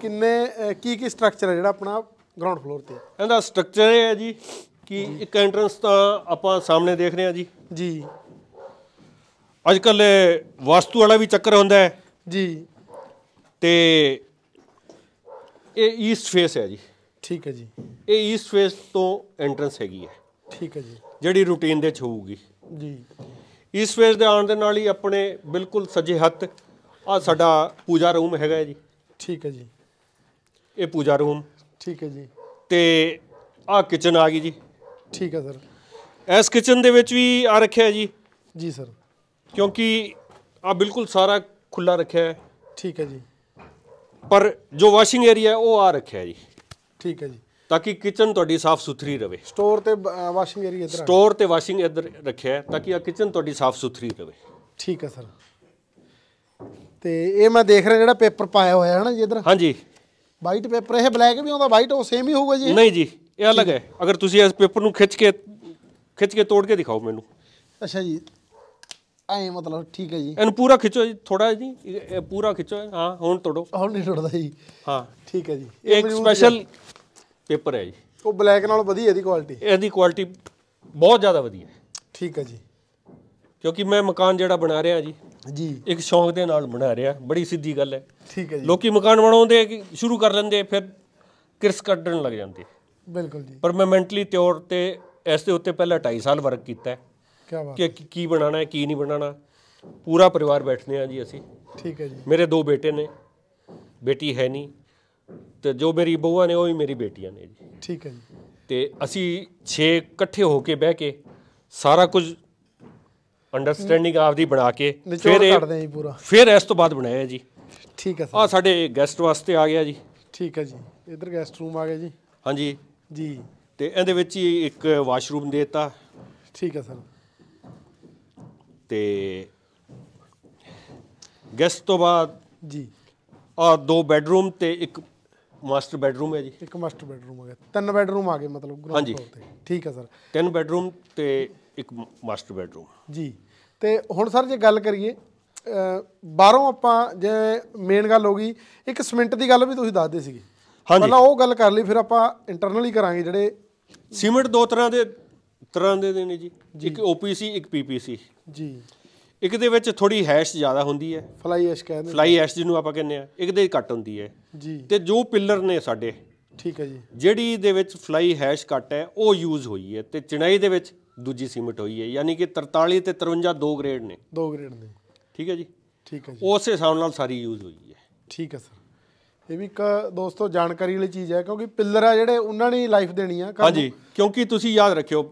ਕਿੰਨੇ ਕੀ ਕੀ ਸਟਰਕਚਰ ਹੈ ਜਿਹੜਾ ਆਪਣਾ ਗਰਾਊਂਡ ਫਲੋਰ ਤੇ ਇਹਦਾ ਸਟਰਕਚਰ ਇਹ ਹੈ ਜੀ ਕਿ ਇੱਕ ਐਂਟਰੈਂਸ ਤਾਂ ਆਪਾਂ ਸਾਹਮਣੇ ਦੇਖ ਰਹੇ ਹਾਂ ਜੀ ਜੀ ਅੱਜ ਕੱਲ ਵਸਤੂ ਵਾਲਾ ਵੀ ਚੱਕਰ ਹੁੰਦਾ ਹੈ ਜੀ ਤੇ ਇਹ ਈਸਟ ਫੇਸ ਹੈ ਜੀ ਠੀਕ ਹੈ ਜੀ ਇਹ ਈਸਟ ਫੇਸ ਤੋਂ ਐਂਟਰੈਂਸ ਹੈਗੀ ਹੈ ਠੀਕ ਹੈ ਜੀ ਜਿਹੜੀ ਰੂਟੀਨ ਦੇ ਚ ਹੋਊਗੀ ਜੀ ਇਸ ਫੇਸ ਦੇ ਆਉਣ ਦੇ ਨਾਲ ਹੀ ਆਪਣੇ ਬਿਲਕੁਲ ਸੱਜੇ ਹੱਥ ਆ ਸਾਡਾ ਪੂਜਾ ਰੂਮ ਹੈਗਾ ਜੀ ਠੀਕ ਹੈ ਜੀ ਇਹ ਪੂਜਾ ਰੂਮ ਠੀਕ ਹੈ ਜੀ ਤੇ ਆ ਕਿਚਨ ਆ ਗਈ ਜੀ ਠੀਕ ਹੈ ਸਰ ਇਸ ਕਿਚਨ ਦੇ ਵਿੱਚ ਵੀ ਆ ਰੱਖਿਆ ਜੀ ਜੀ ਸਰ ਕਿਉਂਕਿ ਆ ਬਿਲਕੁਲ ਸਾਰਾ ਖੁੱਲਾ ਰੱਖਿਆ ਹੈ ਠੀਕ ਹੈ ਜੀ ਪਰ ਜੋ ਵਾਸ਼ਿੰਗ ਏਰੀਆ ਉਹ ਆ ਰੱਖਿਆ ਜੀ ਠੀਕ ਹੈ ਜੀ ਤਾਂ ਕਿ ਕਿਚਨ ਤੁਹਾਡੀ ਸਾਫ਼ ਸੁਥਰੀ ਰਵੇ ਸਟੋਰ ਤੇ ਵਾਸ਼ਿੰਗ ਏਰੀਆ ਇਧਰ ਸਟੋਰ ਤੇ ਵਾਸ਼ਿੰਗ ਇਧਰ ਰੱਖਿਆ ਤਾਂ ਕਿ ਆ ਕਿਚਨ ਤੁਹਾਡੀ ਸਾਫ਼ ਸੁਥਰੀ ਰਵੇ ਠੀਕ ਹੈ ਸਰ ਤੇ ਇਹ ਮੈਂ ਦੇਖ ਰਿਹਾ ਜਿਹੜਾ ਪੇਪਰ ਪਾਇਆ ਹੋਇਆ ਹੈ ਨਾ ਜੀ ਇਧਰ ਹਾਂਜੀ ਵਾਈਟ ਪੇਪਰ ਇਹ ਬਲੈਕ ਵੀ ਆਉਂਦਾ ਵਾਈਟ ਉਹ ਸੇਮ ਹੀ ਹੋਊਗਾ ਜੀ ਨਹੀਂ ਜੀ ਇਹ ਅਲੱਗ ਹੈ ਅਗਰ ਤੁਸੀਂ ਇਸ ਪੇਪਰ ਨੂੰ ਖਿੱਚ ਕੇ ਖਿੱਚ ਕੇ ਤੋੜ ਕੇ ਦਿਖਾਓ ਮੈਨੂੰ ਅੱਛਾ ਜੀ ਐ ਮਤਲਬ ਠੀਕ ਹੈ ਜੀ ਇਹਨੂੰ ਪੂਰਾ ਖਿੱਚੋ ਜੀ ਥੋੜਾ ਜੀ ਇਹ ਪੂਰਾ ਖਿੱਚੋ ਹਾਂ ਹੁਣ ਤੋੜੋ ਹੁਣ ਨਹੀਂ ਤੋੜਦਾ ਜੀ ਹਾਂ ਠੀਕ ਹੈ ਜੀ ਇੱਕ ਸਪੈਸ਼ਲ ਪੇਪਰ ਹੈ ਜੀ ਉਹ ਬਲੈਕ ਨਾਲ ਵਧੀਆ ਇਹਦੀ ਕੁਆਲਿਟੀ ਇਹਦੀ ਕੁਆਲਿਟੀ ਬਹੁਤ ਜ਼ਿਆਦਾ ਵਧੀਆ ਹੈ ਠੀਕ ਹੈ ਜੀ ਕਿਉਂਕਿ ਮੈਂ ਮਕਾਨ ਜਿਹੜਾ ਬਣਾ ਰਿਹਾ ਜੀ ਜੀ ਇੱਕ ਸ਼ੌਂਕ ਦੇ ਨਾਲ ਬਣਾ ਰਿਹਾ ਬੜੀ ਸਿੱਧੀ ਗੱਲ ਹੈ ਠੀਕ ਹੈ ਜੀ ਲੋਕੀ ਮਕਾਨ ਬਣਾਉਂਦੇ ਕਿ ਸ਼ੁਰੂ ਕਰ ਲੈਂਦੇ ਫਿਰ ਕਿਰਸ ਕੱਢਣ ਲੱਗ ਜਾਂਦੇ ਬਿਲਕੁਲ ਜੀ ਪਰ ਮੈਂ ਮੈਂਟਲੀ ਤੌਰ ਤੇ ਇਸ ਦੇ ਉੱਤੇ ਪਹਿਲਾਂ 2.5 ਸਾਲ ਵਰਕ ਕੀਤਾ ਹੈ ਕੀ ਬਾਤ ਕਿ ਕੀ ਬਣਾਣਾ ਹੈ ਕੀ ਨਹੀਂ ਬਣਾਣਾ ਪੂਰਾ ਪਰਿਵਾਰ ਬੈਠਨੇ ਆ ਜੀ ਅਸੀਂ ਠੀਕ ਹੈ ਜੀ ਮੇਰੇ ਦੋ ਬੇਟੇ ਨੇ ਬੇਟੀ ਹੈ ਨਹੀਂ ਤੇ ਜੋ ਮੇਰੀ ਬਹੂਆ ਨੇ ਉਹ ਵੀ ਮੇਰੀ ਬੇਟੀਆਂ ਨੇ ਜੀ ਠੀਕ ਹੈ ਜੀ ਤੇ ਅਸੀਂ 6 ਇਕੱਠੇ ਹੋ ਕੇ ਬਹਿ ਕੇ ਸਾਰਾ ਕੁਝ ਅੰਡਰਸਟੈਂਡਿੰਗ ਆਪਦੀ ਬਣਾ ਕੇ ਫਿਰ ਕੱਢਦੇ ਜੀ ਪੂਰਾ ਫਿਰ ਇਸ ਤੋਂ ਬਾਅਦ ਬਣਾਇਆ ਜੀ ਠੀਕ ਹੈ ਸਰ ਆ ਸਾਡੇ ਗੈਸਟ ਵਾਸਤੇ ਆ ਗਿਆ ਜੀ ਠੀਕ ਹੈ ਜੀ ਇਧਰ ਗੈਸਟ ਰੂਮ ਆ ਗਿਆ ਜੀ ਹਾਂਜੀ ਜੀ ਤੇ ਇਹਦੇ ਵਿੱਚ ਹੀ ਇੱਕ ਵਾਸ਼ਰੂਮ ਦੇਤਾ ਠੀਕ ਹੈ ਸਰ ਤੇ ਗੈਸਟ ਤੋਂ ਬਾਅਦ ਜੀ ਆ ਦੋ ਬੈੱਡਰੂਮ ਤੇ ਇੱਕ ਮਾਸਟਰ ਬੈਡਰੂਮ ਹੈ ਜੀ ਇੱਕ ਮਾਸਟਰ ਬੈਡਰੂਮ ਆ ਗਿਆ ਤਿੰਨ ਬੈਡਰੂਮ ਆ ਗਏ ਮਤਲਬ ਗਰਾਊਂਡ ਹਾਂਜੀ। ਫਲੋਰ ਤੇ ਠੀਕ ਹੈ ਸਰ ਤਿੰਨ ਬੈਡਰੂਮ ਤੇ ਇੱਕ ਮਾਸਟਰ ਬੈਡਰੂਮ ਜੀ ਤੇ ਹੁਣ ਸਰ ਜੇ ਗੱਲ ਕਰੀਏ ਅ, ਬਾਹਰੋਂ ਆਪਾਂ ਜੇ ਮੇਨ ਗੱਲ ਹੋ ਗਈ ਇੱਕ ਸਿਮੈਂਟ ਦੀ ਗੱਲ ਵੀ ਤੁਸੀਂ ਦੱਸਦੇ ਸੀਗੇ ਹਾਂਜੀ। ਪਹਿਲਾਂ ਉਹ ਗੱਲ ਕਰ ਲਈ ਫਿਰ ਆਪਾਂ ਇੰਟਰਨਲੀ ਕਰਾਂਗੇ ਜਿਹੜੇ ਸੀਮੈਂਟ ਦੋ ਤਰ੍ਹਾਂ ਦੇ ਤਰ੍ਹਾਂ ਦੇ ਦੇ ਨੇ ਜੀ ਇੱਕ ਓਪੀਸੀ ਇੱਕ ਪੀਪੀਸੀ ਜੀ ਇੱਕ ਦੇ ਵਿੱਚ ਥੋੜੀ ਹੈਸ਼ ਜ਼ਿਆਦਾ ਹੁੰਦੀ ਹੈ ਫਲਾਈ ਐਸ਼ ਕਹਿੰਦੇ ਫਲਾਈ ਐਸ਼ ਜਿਹਨੂੰ ਆਪਾਂ ਕਹਿੰਦੇ ਆ ਇੱਕ ਦੇ ਘੱਟ ਹੁੰਦੀ ਹੈ ਜੀ ਤੇ ਜੋ ਪਿੱਲਰ ਨੇ ਸਾਡੇ ਠੀਕ ਹੈ ਜੀ ਜਿਹੜੀ ਦੇ ਵਿੱਚ ਫਲਾਈ ਹੈਸ਼ ਕੱਟ ਹੈ ਉਹ ਯੂਜ਼ ਹੋਈ ਹੈ ਤੇ ਚਿਣਾਈ ਦੇ ਵਿੱਚ ਦੂਜੀ ਸੀਮਿੰਟ ਹੋਈ ਹੈ ਯਾਨੀ ਕਿ 43 ਤੇ 53 ਦੋ ਗ੍ਰੇਡ ਨੇ ਦੋ ਗ੍ਰੇਡ ਨੇ ਠੀਕ ਹੈ ਜੀ ਠੀਕ ਹੈ ਜੀ ਉਸੇ ਹਿਸਾਬ ਨਾਲ ਸਾਰੀ ਯੂਜ਼ ਹੋਈ ਹੈ ਠੀਕ ਹੈ ਸਰ ਇਹ ਵੀ ਇੱਕ ਦੋਸਤੋ ਜਾਣਕਾਰੀ ਵਾਲੀ ਚੀਜ਼ ਹੈ ਕਿਉਂਕਿ ਪਿੱਲਰ ਆ ਜਿਹੜੇ ਉਹਨਾਂ ਨੇ ਲਾਈਫ ਦੇਣੀ ਆ ਹਾਂਜੀ ਕਿਉਂਕਿ ਤੁਸੀਂ ਯਾਦ ਰੱਖਿਓ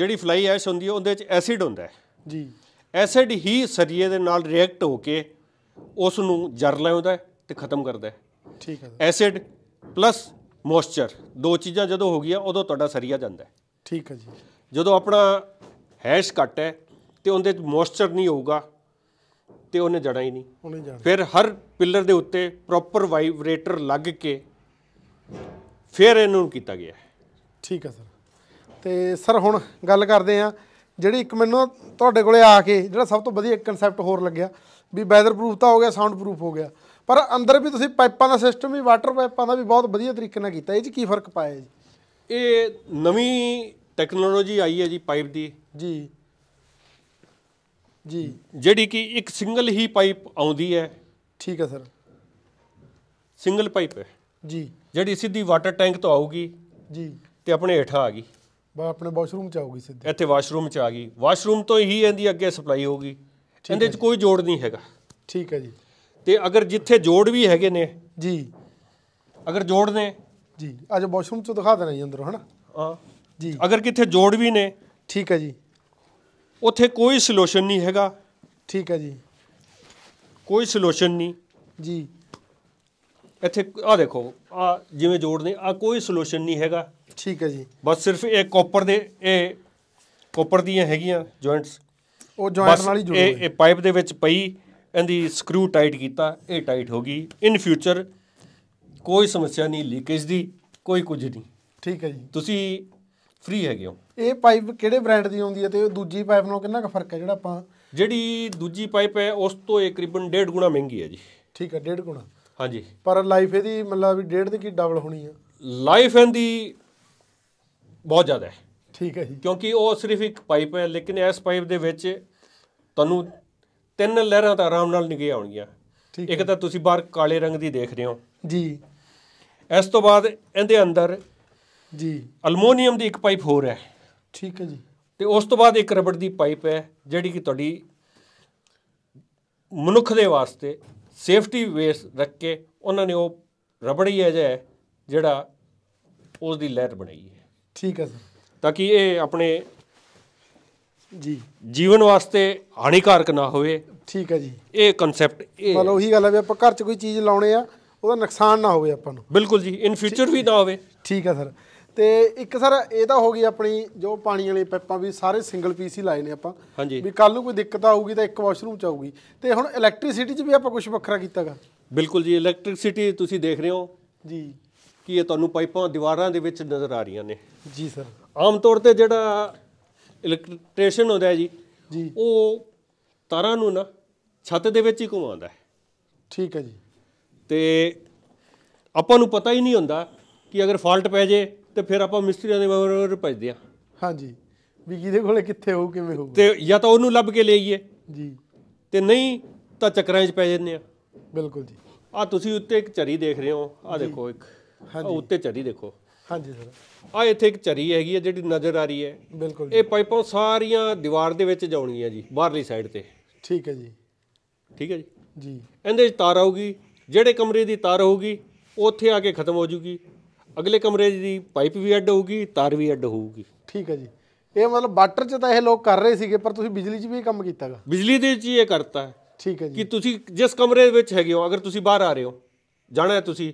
ਜਿਹੜੀ ਫਲਾਈ ਐਸ਼ ਹੁੰਦੀ ਹੈ ਉਹਦੇ ਵਿੱਚ ਐਸਿਡ ਹੁੰਦਾ ਹੈ ਜੀ ਐਸਿਡ ਹੀ ਸਰੀਏ ਦੇ ਨਾਲ ਰਿਐਕਟ ਹੋ ਕੇ ਉਸ ਨੂੰ ਜਰ ਲੈਂਦਾ ਤੇ ਖਤਮ ਕਰਦਾ ਹੈ ਠੀਕ ਹੈ ਐਸਿਡ ਪਲੱਸ ਮੋਇਸਚਰ ਦੋ ਚੀਜ਼ਾਂ ਜਦੋਂ ਹੋ ਗਈਆਂ ਉਦੋਂ ਤੁਹਾਡਾ ਸਰੀਆ ਜਾਂਦਾ ਠੀਕ ਹੈ ਜੀ ਜਦੋਂ ਆਪਣਾ ਹੈਸ਼ ਘਟ ਹੈ ਤੇ ਉਹਦੇ ਵਿੱਚ ਮੋਇਸਚਰ ਨਹੀਂ ਹੋਊਗਾ ਤੇ ਉਹਨੇ ਜੜਾ ਹੀ ਨਹੀਂ ਉਹਨੇ ਫਿਰ ਹਰ ਪਿੱਲਰ ਦੇ ਉੱਤੇ ਪ੍ਰੋਪਰ ਵਾਈਬ੍ਰੇਟਰ ਲੱਗ ਕੇ ਫਿਰ ਇਹਨੂੰ ਕੀਤਾ ਗਿਆ ਠੀਕ ਹੈ ਸਰ ਤੇ ਸਰ ਹੁਣ ਗੱਲ ਕਰਦੇ ਆ ਜਿਹੜੀ ਇੱਕ ਮੈਨੂੰ ਤੁਹਾਡੇ ਕੋਲੇ ਆ ਕੇ ਜਿਹੜਾ ਸਭ ਤੋਂ ਵਧੀਆ ਕਨਸੈਪਟ ਹੋਰ ਲੱਗਿਆ ਵੀ ਵੈਦਰ ਪ੍ਰੂਫ ਤਾਂ ਹੋ ਗਿਆ ਸਾਊਂਡ ਪ੍ਰੂਫ ਹੋ ਗਿਆ ਪਰ ਅੰਦਰ ਵੀ ਤੁਸੀਂ ਪਾਈਪਾਂ ਦਾ ਸਿਸਟਮ ਵੀ ਵਾਟਰ ਪਾਈਪਾਂ ਦਾ ਵੀ ਬਹੁਤ ਵਧੀਆ ਤਰੀਕੇ ਨਾਲ ਕੀਤਾ ਇਹ 'ਚ ਕੀ ਫਰਕ ਪਾਇਆ ਜੀ ਇਹ ਨਵੀਂ ਟੈਕਨੋਲੋਜੀ ਆਈ ਹੈ ਜੀ ਪਾਈਪ ਦੀ ਜੀ ਜੀ ਜਿਹੜੀ ਕਿ ਇੱਕ ਸਿੰਗਲ ਹੀ ਪਾਈਪ ਆਉਂਦੀ ਹੈ ਠੀਕ ਹੈ ਸਰ ਸਿੰਗਲ ਪਾਈਪ ਹੈ ਜੀ ਜਿਹੜੀ ਸਿੱਧੀ ਵਾਟਰ ਟੈਂਕ ਤੋਂ ਆਊਗੀ ਜੀ ਤੇ ਆਪਣੇ ਹੇਠਾਂ ਆ ਗਈ ਬਾ ਆਪਣੇ ਵਾਸ਼ਰੂਮ ਚ ਆਊਗੀ ਸਿੱਧੀ ਇੱਥੇ ਵਾਸ਼ਰੂਮ ਚ ਆ ਗਈ ਵਾਸ਼ਰੂਮ ਤੋਂ ਹੀ ਇਹਦੀ ਅੱਗੇ ਸਪਲਾਈ ਹੋਊਗੀ ਇਹਦੇ ਚ ਕੋਈ ਜੋੜ ਨਹੀਂ ਹੈਗਾ ਠੀਕ ਹੈ ਜੀ ਤੇ ਅਗਰ ਜਿੱਥੇ ਜੋੜ ਵੀ ਹੈਗੇ ਨੇ ਜੀ ਅਗਰ ਜੋੜ ਨੇ ਜੀ ਅੱਜ ਵਾਸ਼ਰੂਮ ਚੋਂ ਦਿਖਾ ਦੇਣਾ ਜੀ ਅੰਦਰ ਹਨਾ ਹਾਂ ਜੀ ਅਗਰ ਕਿੱਥੇ ਜੋੜ ਵੀ ਨੇ ਠੀਕ ਹੈ ਜੀ ਉੱਥੇ ਕੋਈ ਸੋਲੂਸ਼ਨ ਨਹੀਂ ਹੈਗਾ ਠੀਕ ਹੈ ਜੀ ਕੋਈ ਸੋਲੂਸ਼ਨ ਨਹੀਂ ਜੀ ਇੱਥੇ ਆ ਦੇਖੋ ਆ ਜਿਵੇਂ ਜੋੜਨੇ ਆ ਕੋਈ ਸੋਲੂਸ਼ਨ ਨਹੀਂ ਹੈਗਾ ਠੀਕ ਹੈ ਜੀ ਬਸ ਸਿਰਫ ਇਹ ਕਾਪਰ ਦੇ ਇਹ ਕਾਪਰ ਦੀਆਂ ਹੈਗੀਆਂ ਜੁਆਇੰਟਸ ਉਹ ਜੁਆਇੰਟ ਨਾਲ ਹੀ ਜੁੜੇ ਇਹ ਪਾਈਪ ਦੇ ਵਿੱਚ ਪਈ ਇਹਦੀ ਸਕਰੂ ਟਾਈਟ ਕੀਤਾ ਇਹ ਟਾਈਟ ਹੋ ਗਈ ਇਨ ਫਿਊਚਰ ਕੋਈ ਸਮੱਸਿਆ ਨਹੀਂ ਲੀਕੇਜ ਦੀ ਕੋਈ ਕੁਝ ਨਹੀਂ ਠੀਕ ਹੈ ਜੀ ਤੁਸੀਂ ਫ੍ਰੀ ਹੈਗੇ ਹੋ ਇਹ ਪਾਈਪ ਕਿਹੜੇ ਬ੍ਰਾਂਡ ਦੀ ਆਉਂਦੀ ਹੈ ਤੇ ਦੂਜੀ ਪਾਈਪ ਨਾਲੋਂ ਕਿੰਨਾ ਕੁ ਫਰਕ ਹੈ ਜਿਹੜਾ ਆਪਾਂ ਜਿਹੜੀ ਦੂਜੀ ਪਾਈਪ ਹੈ ਉਸ ਤੋਂ ਇਹ ਕਰੀਬਨ 1.5 ਗੁਣਾ ਮਹਿੰਗੀ ਹੈ ਜੀ ਠੀਕ ਹੈ 1.5 ਗੁਣਾ ਹਾਂਜੀ ਪਰ ਲਾਈਫ ਇਹਦੀ ਮਤਲਬ ਵੀ 1.5 ਦੀ ਕੀ ਡਬਲ ਹੋਣੀ ਆ ਲਾਈਫ ਇਹਦੀ ਬਹੁਤ ਜ਼ਿਆਦਾ ਹੈ ਠੀਕ ਹੈ ਜੀ ਕਿਉਂਕਿ ਉਹ ਸਿਰਫ ਇੱਕ ਪਾਈਪ ਹੈ ਲੇਕਿਨ ਇਸ ਪਾਈਪ ਦੇ ਵਿੱਚ ਤੁਹਾਨੂੰ ਤਿੰਨ ਲਹਿਰਾਂ ਤਾਂ ਆਰਾਮ ਨਾਲ ਨਿਗੇ ਆਉਣਗੀਆਂ ਇੱਕ ਤਾਂ ਤੁਸੀਂ ਬਾਹਰ ਕਾਲੇ ਰੰਗ ਦੀ ਦੇਖ ਰਹੇ ਹੋ ਜੀ ਇਸ ਤੋਂ ਬਾਅਦ ਇਹਦੇ ਅੰਦਰ ਜੀ ਅਲਮੋਨੀਅਮ ਦੀ ਇੱਕ ਪਾਈਪ ਹੋਰ ਹੈ ਠੀਕ ਹੈ ਜੀ ਤੇ ਉਸ ਤੋਂ ਬਾਅਦ ਇੱਕ ਰਬੜ ਦੀ ਪਾਈਪ ਹੈ ਜਿਹੜੀ ਕਿ ਤੁਹਾਡੀ ਮਨੁੱਖ ਦੇ ਵਾਸਤੇ ਸੇਫਟੀ ਵੇਸ ਰੱਖ ਕੇ ਉਹਨਾਂ ਨੇ ਉਹ ਰਬੜ ਹੀ ਹੈ ਜਿਹੜਾ ਉਸ ਦੀ ਲਹਿਰ ਬਣਾਈ ਹੈ ਠੀਕ ਹੈ ਸਰ ਤਾਂ ਕਿ ਇਹ ਆਪਣੇ ਜੀ ਜੀਵਨ ਵਾਸਤੇ ਹਾਨੀਕਾਰਕ ਨਾ ਹੋਵੇ ਠੀਕ ਹੈ ਜੀ ਇਹ ਕਨਸੈਪਟ ਇਹ ਮਤਲਬ ਉਹੀ ਗੱਲ ਹੈ ਵੀ ਆਪਾਂ ਘਰ 'ਚ ਕੋਈ ਚੀਜ਼ ਲਾਉਣੇ ਆ ਉਹਦਾ ਨੁਕਸਾਨ ਨਾ ਹੋਵੇ ਆਪਾਂ ਨੂੰ ਬਿਲਕੁਲ ਜੀ ਇਨ ਫਿਊਚਰ ਵੀ ਨਾ ਹੋਵੇ ਠੀਕ ਹੈ ਸਰ ਤੇ ਇੱਕ ਸਰ ਇਹ ਤਾਂ ਹੋ ਗਈ ਆਪਣੀ ਜੋ ਪਾਣੀ ਵਾਲੇ ਪਾਈਪਾਂ ਵੀ ਸਾਰੇ ਸਿੰਗਲ ਪੀਸ ਹੀ ਲਾਏ ਨੇ ਆਪਾਂ ਵੀ ਕੱਲ ਨੂੰ ਕੋਈ ਦਿੱਕਤ ਆਊਗੀ ਤਾਂ ਇੱਕ ਵਾਸ਼ਰੂਮ ਚ ਆਊਗੀ ਤੇ ਹੁਣ ਇਲੈਕਟ੍ਰਿਸਿਟੀ ਚ ਵੀ ਆਪਾਂ ਕੁਝ ਵੱਖਰਾ ਕੀਤਾਗਾ ਬਿਲਕੁਲ ਜੀ ਇਲੈਕਟ੍ਰਿਸਿਟੀ ਤੁਸੀਂ ਦੇਖ ਰਹੇ ਹੋ ਜੀ ਕੀ ਇਹ ਤੁਹਾਨੂੰ ਪਾਈਪਾਂ ਦੀਵਾਰਾਂ ਦੇ ਵਿੱਚ ਨਜ਼ਰ ਆ ਰਹੀਆਂ ਨੇ ਜੀ ਸਰ ਆਮ ਤੌਰ ਤੇ ਜਿਹੜਾ ਇਲੈਕਟ੍ਰੀਸ਼ਨ ਹੁੰਦਾ ਹੈ ਜੀ ਜੀ ਉਹ ਤਾਰਾਂ ਨੂੰ ਨਾ ਛੱਤ ਦੇ ਵਿੱਚ ਹੀ ਘੁਮਾਉਂਦਾ ਹੈ ਠੀਕ ਹੈ ਜੀ ਤੇ ਆਪਾਂ ਨੂੰ ਪਤਾ ਹੀ ਨਹੀਂ ਹੁੰਦਾ ਕਿ ਅਗਰ ਫਾਲਟ ਪੈ ਜੇ ਤੇ ਫਿਰ ਆਪਾਂ ਮਿਸਤਰੀਆਂ ਦੇ ਮਗਰ ਭਜਦੇ ਆ ਹਾਂਜੀ ਵੀ ਕਿਹਦੇ ਕੋਲੇ ਕਿੱਥੇ ਹੋਊ ਕਿਵੇਂ ਹੋਊ ਤੇ ਜਾਂ ਤਾਂ ਉਹਨੂੰ ਲੱਭ ਕੇ ਲੈ ਜੀ ਤੇ ਨਹੀਂ ਤਾਂ ਚੱਕਰਾਂ 'ਚ ਪੈ ਜਾਂਦੇ ਆ ਬਿਲਕੁਲ ਜੀ ਆ ਤੁਸੀਂ ਉੱਤੇ ਇੱਕ ਚਰੀ ਦੇਖ ਰਹੇ ਹੋ ਆ ਦੇਖੋ ਇੱਕ ਉੱਤੇ ਚਰੀ ਦੇਖੋ ਹਾਂਜੀ ਸਰ ਆ ਇੱਥੇ ਇੱਕ ਚਰੀ ਹੈਗੀ ਹੈ ਜਿਹੜੀ ਨਜ਼ਰ ਆ ਰਹੀ ਹੈ ਬਿਲਕੁਲ ਇਹ ਪਾਈਪਾਂ ਸਾਰੀਆਂ ਦੀਵਾਰ ਦੇ ਵਿੱਚ ਜਾਉਣਗੀਆਂ ਜੀ ਬਾਹਰਲੀ ਸਾਈਡ ਤੇ ਠੀਕ ਹੈ ਜੀ ਠੀਕ ਹੈ ਜੀ ਜੀ ਇਹਦੇ ਵਿੱਚ ਤਾਰ ਆਊਗੀ ਜਿਹੜੇ ਕਮਰੇ ਦੀ ਤਾਰ ਹੋਊਗੀ ਉੱਥੇ ਆ ਕੇ ਖਤਮ ਹੋ ਜੂਗੀ ਅਗਲੇ ਕਮਰੇ ਦੀ ਪਾਈਪ ਵੀ ਅੱਡ ਹੋਊਗੀ ਤਾਰ ਵੀ ਅੱਡ ਹੋਊਗੀ ਠੀਕ ਹੈ ਜੀ ਇਹ ਮਤਲਬ ਵਾਟਰ 'ਚ ਤਾਂ ਇਹ ਲੋਕ ਕਰ ਰਹੇ ਸੀਗੇ ਪਰ ਤੁਸੀਂ ਬਿਜਲੀ 'ਚ ਵੀ ਇਹ ਕੰਮ ਕੀਤਾਗਾ ਬਿਜਲੀ ਦੇ ਚ ਹੀ ਇਹ ਕਰਤਾ ਠੀਕ ਹੈ ਜੀ ਕਿ ਤੁਸੀਂ ਜਿਸ ਕਮਰੇ ਵਿੱਚ ਹੈਗੇ ਹੋ ਅਗਰ ਤੁਸੀਂ ਬਾਹਰ ਆ ਰਹੇ ਹੋ ਜਾਣਾ ਤੁਸੀਂ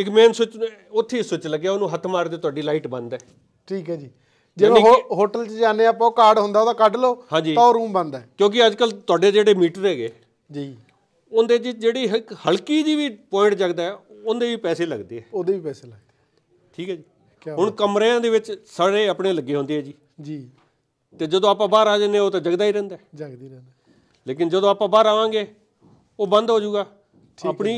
ਇੱਕ ਮੇਨ ਸਵਿਚ ਉੱਥੇ ਹੀ ਸੁਚ ਲੱਗਿਆ ਉਹਨੂੰ ਹੱਥ ਮਾਰ ਦੇ ਤੁਹਾਡੀ ਲਾਈਟ ਬੰਦ ਹੈ ਠੀਕ ਹੈ ਜੀ ਉਹ ਹੋਟਲ 'ਚ ਜਾਂਦੇ ਆਪਾਂ ਉਹ ਕਾਰਡ ਹੁੰਦਾ ਉਹਦਾ ਕੱਢ ਲਓ ਤਾਂ ਰੂਮ ਬੰਦ ਹੈ ਕਿਉਂਕਿ ਅੱਜ ਕੱਲ ਤੁਹਾਡੇ ਜਿਹੜੇ ਮੀਟਰ ਹੈਗੇ ਜੀ ਉਹਦੇ ਜੀ ਜਿਹੜੀ ਹਲਕੀ ਜੀ ਵੀ ਪੁਆਇੰਟ ਜਗਦਾ ਉਹਦੇ ਵੀ ਪੈਸੇ ਲੱਗਦੇ ਆ ਉਹਦੇ ਵੀ ਪੈਸੇ ਲੱਗਦੇ ਠੀਕ ਹੈ ਜੀ ਹੁਣ ਕਮਰਿਆਂ ਦੇ ਵਿੱਚ ਸਾਰੇ ਆਪਣੇ ਲੱਗੇ ਹੁੰਦੇ ਆ ਜੀ ਜੀ ਤੇ ਜਦੋਂ ਆਪਾਂ ਬਾਹਰ ਆ ਜੰਨੇ ਉਹ ਤਾਂ ਜਗਦਾ ਹੀ ਰਹਿੰਦਾ ਜਗਦੀ ਰਹਿੰਦਾ ਲੇਕਿਨ ਜਦੋਂ ਆਪਾਂ ਬਾਹਰ ਆਵਾਂਗੇ ਉਹ ਬੰਦ ਹੋ ਜਾਊਗਾ ਆਪਣੀ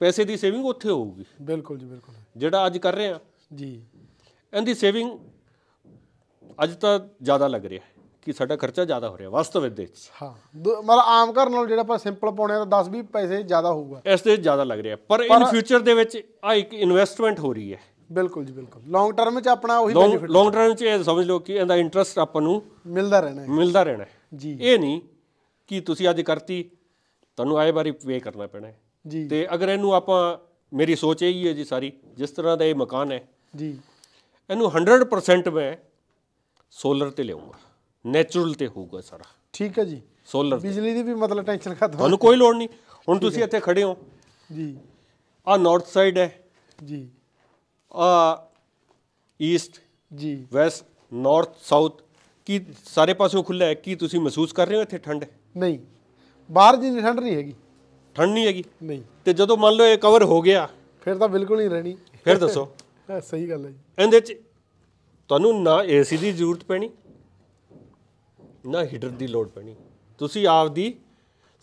ਪੈਸੇ ਦੀ ਸੇਵਿੰਗ ਉੱਥੇ ਹੋਊਗੀ ਬਿਲਕੁਲ ਜੀ ਬਿਲਕੁਲ ਜਿਹੜਾ ਅੱਜ ਕਰ ਰਹੇ ਆ ਜੀ ਇਹਦੀ ਸੇਵਿੰਗ ਅੱਜ ਤਾਂ ਜ਼ਿਆਦਾ ਲੱਗ ਰਿਹਾ ਹੈ ਕਿ ਸਾਡਾ ਖਰਚਾ ਜ਼ਿਆਦਾ ਹੋ ਰਿਹਾ ਵਾਸਤਵ ਵਿੱਚ ਹਾਂ ਮਤਲਬ ਆਮ ਘਰ ਨਾਲ ਜਿਹੜਾ ਆਪਾਂ ਸਿੰਪਲ ਪਾਉਣੇ ਆ ਤਾਂ 10 20 ਪੈਸੇ ਜ਼ਿਆਦਾ ਹੋਊਗਾ ਇਸ ਤੇ ਜ਼ਿਆਦਾ ਲੱਗ ਰਿਹਾ ਪਰ ਇਨ ਫਿਊਚਰ ਦੇ ਵਿੱਚ ਆ ਇੱਕ ਇਨਵੈਸਟਮੈਂਟ ਹੋ ਰਹੀ ਹੈ ਬਿਲਕੁਲ ਜੀ ਬਿਲਕੁਲ ਲੌਂਗ ਟਰਮ ਵਿੱਚ ਆਪਣਾ ਉਹੀ ਬੈਨੀਫਿਟ ਲੌਂਗ ਟਰਮ ਵਿੱਚ ਇਹ ਸਮਝ ਲਓ ਕਿ ਇਹਦਾ ਇੰਟਰਸਟ ਆਪਾਂ ਨੂੰ ਮਿਲਦਾ ਰਹਿਣਾ ਹੈ ਮਿਲਦਾ ਰਹਿਣਾ ਹੈ ਜੀ ਇਹ ਨਹੀਂ ਕਿ ਤੁਸੀਂ ਅੱਜ ਕਰਤੀ ਤੁਹਾਨੂੰ ਆਏ ਵਾਰੀ ਪੇ ਕਰਨਾ ਪੈਣਾ ਹੈ ਜੀ ਤੇ ਅਗਰ ਇਹਨੂੰ ਆਪਾਂ ਮੇਰੀ ਸੋਚ ਇਹ ਹੀ ਹੈ ਜੀ ਸਾਰੀ ਜਿਸ ਤਰ੍ਹਾਂ ਦਾ ਇਹ ਮਕਾਨ ਹੈ ਜੀ ਇਹਨੂੰ 100% ਮੈਂ ਸੋਲਰ ਤੇ ਲਿਆਉਂਗਾ ਨੇਚਰਲ ਤੇ ਹੋਊਗਾ ਸਾਰਾ ਠੀਕ ਹੈ ਜੀ ਸੋਲਰ ਬਿਜਲੀ ਦੀ ਵੀ ਮਤਲਬ ਟੈਨਸ਼ਨ ਖਤਮ ਤੁਹਾਨੂੰ ਕੋਈ ਲੋੜ ਨਹੀਂ ਹੁਣ ਤੁਸੀਂ ਇੱਥੇ ਖੜੇ ਹੋ ਜੀ ਆ ਨਾਰਥ ਸਾਈਡ ਹੈ ਜੀ ਆ ਈਸਟ ਜੀ ਵੈਸਟ ਨਾਰਥ ਸਾਊਥ ਕੀ ਸਾਰੇ ਪਾਸੇ ਖੁੱਲਾ ਹੈ ਕੀ ਤੁਸੀਂ ਮਹਿਸੂਸ ਕਰ ਰਹੇ ਹੋ ਇੱਥੇ ਠੰਡ ਨਹੀਂ ਬਾਹਰ ਜਿੰਨੀ ਠੰਡ ਨਹੀਂ ਹੈਗੀ ਠੰਡ ਨਹੀਂ ਹੈਗੀ ਨਹੀਂ ਤੇ ਜਦੋਂ ਮੰਨ ਲਓ ਇਹ ਕਵਰ ਹੋ ਗਿਆ ਫਿਰ ਤਾਂ ਬਿਲਕੁਲ ਨਹੀਂ ਰਹਿਣੀ ਫਿਰ ਦੱਸੋ ਸਹੀ ਗੱਲ ਹੈ ਜੀ ਇਹਦੇ ਚ ਤੁਹਾਨੂੰ ਨਾ ਏਸੀ ਦੀ ਜ਼ਰੂਰਤ ਪੈਣੀ ਨਾ ਹੀਟਰ ਦੀ ਲੋੜ ਪੈਣੀ ਤੁਸੀਂ ਆਪਦੀ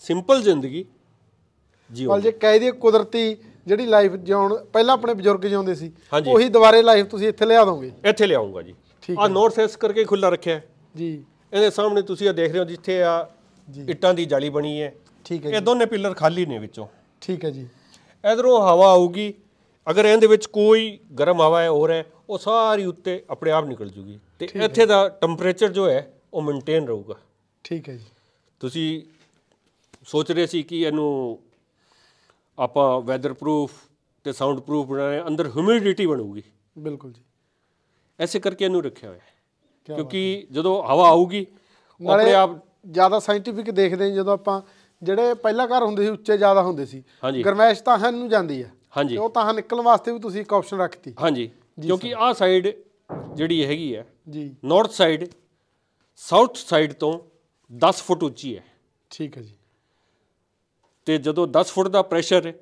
ਸਿੰਪਲ ਜ਼ਿੰਦਗੀ ਜੀਓ ਪਰ ਜੇ ਕਹਿ ਦਈਏ ਕੁਦਰਤੀ ਜਿਹੜੀ ਲਾਈਫ ਜਿਉਣ ਪਹਿਲਾਂ ਆਪਣੇ ਬਜ਼ੁਰਗ ਜਿਉਂਦੇ ਸੀ ਉਹੀ ਦੁਬਾਰੇ ਲਾਈਫ ਤੁਸੀਂ ਇੱਥੇ ਲਿਆ ਦੋਗੇ ਇੱਥੇ ਲਿਆਉਂਗਾ ਜੀ ਆ ਨੋਰਥ ਐਸ ਕਰਕੇ ਖੁੱਲਾ ਰੱਖਿਆ ਜੀ ਇਹਦੇ ਸਾਹਮਣੇ ਤੁਸੀਂ ਆ ਦੇਖ ਰਹੇ ਹੋ ਜਿੱਥੇ ਆ ਇੱਟਾਂ ਦੀ ਜਾਲੀ ਬਣੀ ਹੈ ਠੀਕ ਹੈ ਇਹ ਦੋਨੇ ਪਿਲਰ ਖਾਲੀ ਨੇ ਵਿੱਚੋਂ ਠੀਕ ਹੈ ਜੀ ਇਧਰੋਂ ਹਵਾ ਆਊਗੀ ਅਗਰ ਇਹਦੇ ਵਿੱਚ ਕੋਈ ਗਰਮ ਹਵਾ ਹੈ ਹੋਰ ਹੈ ਉਹ ਸਾਰੀ ਉੱਤੇ ਆਪਣੇ ਆਪ ਨਿਕਲ ਜੂਗੀ ਤੇ ਇੱਥੇ ਦਾ ਟੈਂਪਰੇਚਰ ਜੋ ਹੈ ਉਹ ਮੇਨਟੇਨ ਰਹੂਗਾ ਠੀਕ ਹੈ ਜੀ ਤੁਸੀਂ ਸੋਚ ਰਹੇ ਸੀ ਕਿ ਇਹਨੂੰ ਆਪਾਂ ਵੈਦਰ ਪ੍ਰੂਫ ਤੇ ਸਾਊਂਡ ਪ੍ਰੂਫ ਬਣਾਏ ਅੰਦਰ ਹਿਊਮਿਡਿਟੀ ਬਣੂਗੀ ਬਿਲਕੁਲ ਜੀ ਐਸੇ ਕਰਕੇ ਇਹਨੂੰ ਰੱਖਿਆ ਹੋਇਆ ਹੈ ਕਿਉਂਕਿ ਜਦੋਂ ਹਵਾ ਆਊਗੀ ਆਪਣੇ ਆਪ ਜ਼ਿਆਦਾ ਸਾਇੰਟਿਫਿਕ ਦੇਖਦੇ ਜਦੋਂ ਆਪਾਂ ਜਿਹੜੇ ਪਹਿਲਾ ਘਰ ਹੁੰਦੇ ਸੀ ਉੱਚੇ ਜ਼ਿਆਦਾ ਹੁੰਦੇ ਸੀ ਗਰਮੈਸ਼ ਤਾਂ ਹਨ ਨੂੰ ਜਾਂਦੀ ਹੈ ਹਾਂਜੀ ਉਹ ਤਾਂ ਨਿਕਲਣ ਵਾਸਤੇ ਵੀ ਤੁਸੀਂ ਇੱਕ ਆਪਸ਼ਨ ਰੱਖਤੀ ਹਾਂਜੀ ਕਿਉਂਕਿ ਆਹ ਸਾਈਡ ਜਿਹੜੀ ਹੈਗੀ ਹੈ ਜੀ ਨਾਰਥ ਸਾਈਡ ਸਾਊਥ ਸਾਈਡ ਤੋਂ 10 ਫੁੱਟ ਉੱਚੀ ਹੈ ਠੀਕ ਹੈ ਜੀ ਤੇ ਜਦੋਂ 10 ਫੁੱਟ ਦਾ ਪ੍ਰੈਸ਼ਰ ਹੈ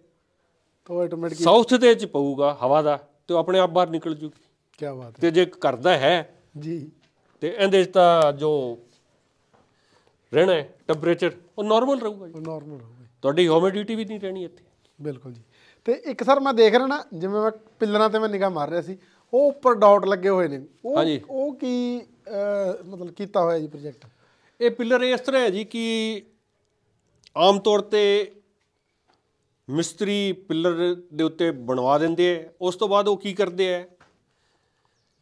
ਤਾਂ ਆਟੋਮੈਟਿਕ ਸਾਊਥ ਦੇ ਵਿੱਚ ਪਊਗਾ ਹਵਾ ਦਾ ਤੇ ਆਪਣੇ ਆਪ ਬਾਹਰ ਨਿਕਲ ਜੂਗੀ ਕੀ ਬਾਤ ਹੈ ਤੇ ਜੇ ਕਰਦਾ ਹੈ ਜੀ ਤੇ ਇਹਦੇ ਤਾਂ ਜੋ ਰਹਿਣਾ ਹੈ ਟੈਂਪਰੇਚਰ ਉਹ ਨਾਰਮਲ ਰਹੂਗਾ ਜੀ ਨਾਰਮਲ ਰਹੂਗਾ ਤੁਹਾਡੀ ਹਿਊਮਿਡਿਟੀ ਵੀ ਨਹੀਂ ਰਹਿਣੀ ਇੱਥੇ ਬਿਲਕੁਲ ਜੀ ਤੇ ਇੱਕ ਸਰ ਮੈਂ ਦੇਖ ਰਿਹਾ ਨਾ ਜਿਵੇਂ ਮੈਂ ਪਿੱਲਰਾਂ ਤੇ ਮੈਂ ਨਿਗਾਹ ਮਾਰ ਰਿਹਾ ਸੀ ਉਹ ਉੱਪਰ ਡਾਟ ਲੱਗੇ ਹੋਏ ਨੇ ਉਹ ਉਹ ਕੀ ਮਤਲਬ ਕੀਤਾ ਹੋਇਆ ਜੀ ਪ੍ਰੋਜੈਕਟ ਇਹ ਪਿੱਲਰ ਇਸ ਤਰ੍ਹਾਂ ਹੈ ਜੀ ਕਿ ਆਮ ਤੌਰ ਤੇ ਮਿਸਤਰੀ ਪਿੱਲਰ ਦੇ ਉੱਤੇ ਬਣਵਾ ਦਿੰਦੇ ਆ ਉਸ ਤੋਂ ਬਾਅਦ ਉਹ ਕੀ ਕਰਦੇ ਆ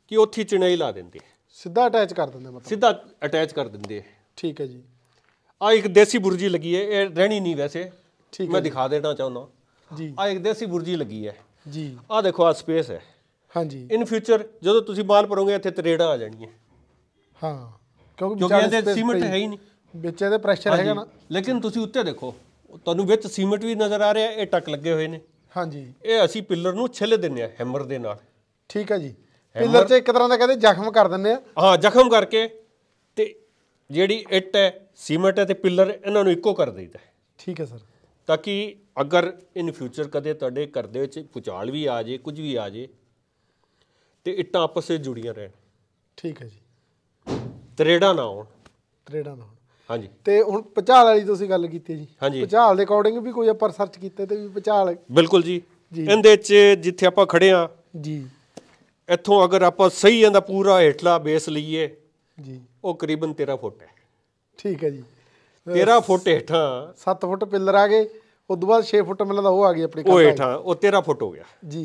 ਕਿ ਉੱਥੇ ਚਿਣਾਈ ਲਾ ਦਿੰਦੇ ਸਿੱਧਾ ਅਟੈਚ ਕਰ ਦਿੰਦੇ ਮਤਲਬ ਸਿੱਧਾ ਅਟੈਚ ਕਰ ਦਿੰਦੇ ਆ ਠੀਕ ਹੈ ਜੀ ਆ ਇੱਕ ਦੇਸੀ ਬੁਰਜੀ ਲੱਗੀ ਹੈ ਇਹ ਰਹਿਣੀ ਨਹੀਂ ਵੈਸੇ ਠੀਕ ਮੈਂ ਦਿਖਾ ਦੇਣਾ ਚਾਹੁੰਦਾ ਜੀ ਆ ਇੱਕ ਦੇਸੀ ਬੁਰਜੀ ਲੱਗੀ ਹੈ ਜੀ ਆ ਦੇਖੋ ਆ ਸਪੇਸ ਹੈ ਹਾਂਜੀ ਇਨ ਫਿਊਚਰ ਜਦੋਂ ਤੁਸੀਂ ਬਾਲ ਪਰੋਗੇ ਇੱਥੇ ਤਰੇੜਾਂ ਆ ਜਾਣਗੀਆਂ ਹਾਂ ਕਿਉਂਕਿ ਵਿਚਾਰੇ ਤੇ ਸੀਮੈਂਟ ਹੈ ਹੀ ਨਹੀਂ ਵਿੱਚ ਇਹਦੇ ਪ੍ਰੈਸ਼ਰ ਹੈਗਾ ਨਾ ਲੇਕਿਨ ਤੁਸੀਂ ਉੱਤੇ ਦੇਖੋ ਤੁਹਾਨੂੰ ਵਿੱਚ ਸੀਮੈਂਟ ਵੀ ਨਜ਼ਰ ਆ ਰਿਹਾ ਇਹ ਟੱਕ ਲੱਗੇ ਹੋਏ ਨੇ ਹਾਂਜੀ ਇਹ ਅਸੀਂ ਪਿੱਲਰ ਨੂੰ ਛਿੱਲ ਦਿੰਨੇ ਆ ਹੈਮਰ ਦੇ ਨਾਲ ਠੀਕ ਹੈ ਜੀ ਪਿੱਲਰ 'ਚ ਇੱਕ ਤਰ੍ਹਾਂ ਦਾ ਕਹਿੰਦੇ ਜ਼ਖਮ ਕਰ ਦਿੰਨੇ ਆ ਹਾਂ ਜ਼ਖਮ ਕਰਕੇ ਤੇ ਜਿਹੜੀ ਇੱਟ ਹੈ ਸੀਮੈਂਟ ਅਤੇ ਪਿੱਲਰ ਇਹਨਾਂ ਨੂੰ ਇੱਕੋ ਕਰ ਦਈਦਾ ਠੀਕ ਹੈ ਸਰ ਤਾਂ ਕਿ ਅਗਰ ਇਨ ਫਿਊਚਰ ਕਦੇ ਤੁਹਾਡੇ ਘਰ ਦੇ ਵਿੱਚ ਪੁਚਾਲ ਵੀ ਆ ਜੇ ਕੁਝ ਵੀ ਆ ਜੇ ਤੇ ਇੱਟਾਂ ਆਪਸ ਵਿੱਚ ਜੁੜੀਆਂ ਰਹਿਣ ਠੀਕ ਹੈ ਜੀ ਤਰੇੜਾ ਨਾ ਹੋਣ ਤਰੇੜਾ ਨਾ ਹੋਣ ਹਾਂਜੀ ਤੇ ਹੁਣ ਪਚਾਲ ਵਾਲੀ ਤੁਸੀਂ ਗੱਲ ਕੀਤੀ ਜੀ ਪਚਾਲ ਦੇ ਅਕੋਰਡਿੰਗ ਵੀ ਕੋਈ ਆਪਾਂ ਰਿਸਰਚ ਕੀਤੇ ਤੇ ਵੀ ਪਚਾਲ ਬਿਲਕੁਲ ਜੀ ਇਹਦੇ ਵਿੱਚ ਜਿੱਥੇ ਆਪਾਂ ਖੜੇ ਆ ਜੀ ਇੱਥੋਂ ਅਗਰ ਆਪਾਂ ਸਹੀ ਇਹਦਾ ਪੂਰਾ ਹੇਠਲਾ ਬੇਸ ਲਈਏ ਜੀ ਉਹ ਕਰੀਬਨ 13 ਫੁੱਟ ਹੈ ਠੀਕ ਹੈ ਜੀ 13 ਫੁੱਟ ਹੇਠ 7 ਫੁੱਟ ਪਿੱਲਰ ਆ ਗਏ ਉਸ ਤੋਂ ਬਾਅਦ 6 ਫੁੱਟ ਮਿਲਦਾ ਉਹ ਆ ਗਈ ਆਪਣੀ ਉਹ ਹੇਠ ਉਹ 13 ਫੁੱਟ ਹੋ ਗਿਆ ਜੀ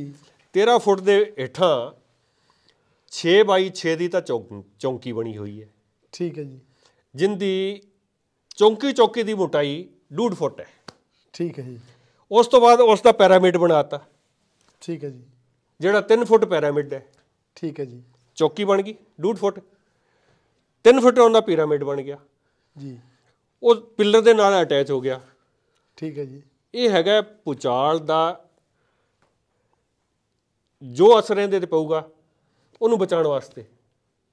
13 ਫੁੱਟ ਦੇ ਹੇਠ 6 ਬਾਈ 6 ਦੀ ਤਾਂ ਚੌਂਕੀ ਬਣੀ ਹੋਈ ਹੈ ਠੀਕ ਹੈ ਜੀ ਜਿੰਦੀ ਚੌਂਕੀ ਚੌਕੀ ਦੀ ਮੋਟਾਈ 2 ਫੁੱਟ ਹੈ ਠੀਕ ਹੈ ਜੀ ਉਸ ਤੋਂ ਬਾਅਦ ਉਸ ਦਾ ਪੈਰਾਮਿਡ ਬਣਾਤਾ ਠੀਕ ਹੈ ਜੀ ਜਿਹੜਾ 3 ਫੁੱਟ ਪੈਰਾਮਿਡ ਹੈ ਠੀਕ ਹੈ ਜੀ ਚੌਕੀ ਬਣ ਗਈ 2 ਫੁੱਟ 3 ਫੁੱਟ ਉਹਦਾ ਪਿਰਾਮਿਡ ਬਣ ਗਿਆ ਜੀ ਉਹ ਪਿੱਲਰ ਦੇ ਨਾਲ ਅਟੈਚ ਹੋ ਗਿਆ ਠੀਕ ਹੈ ਜੀ ਇਹ ਹੈਗਾ ਪੁਚਾਲ ਦਾ ਜੋ ਅਸਰ ਇਹਦੇ ਤੇ ਪਊਗਾ ਉਹਨੂੰ ਬਚਾਉਣ ਵਾਸਤੇ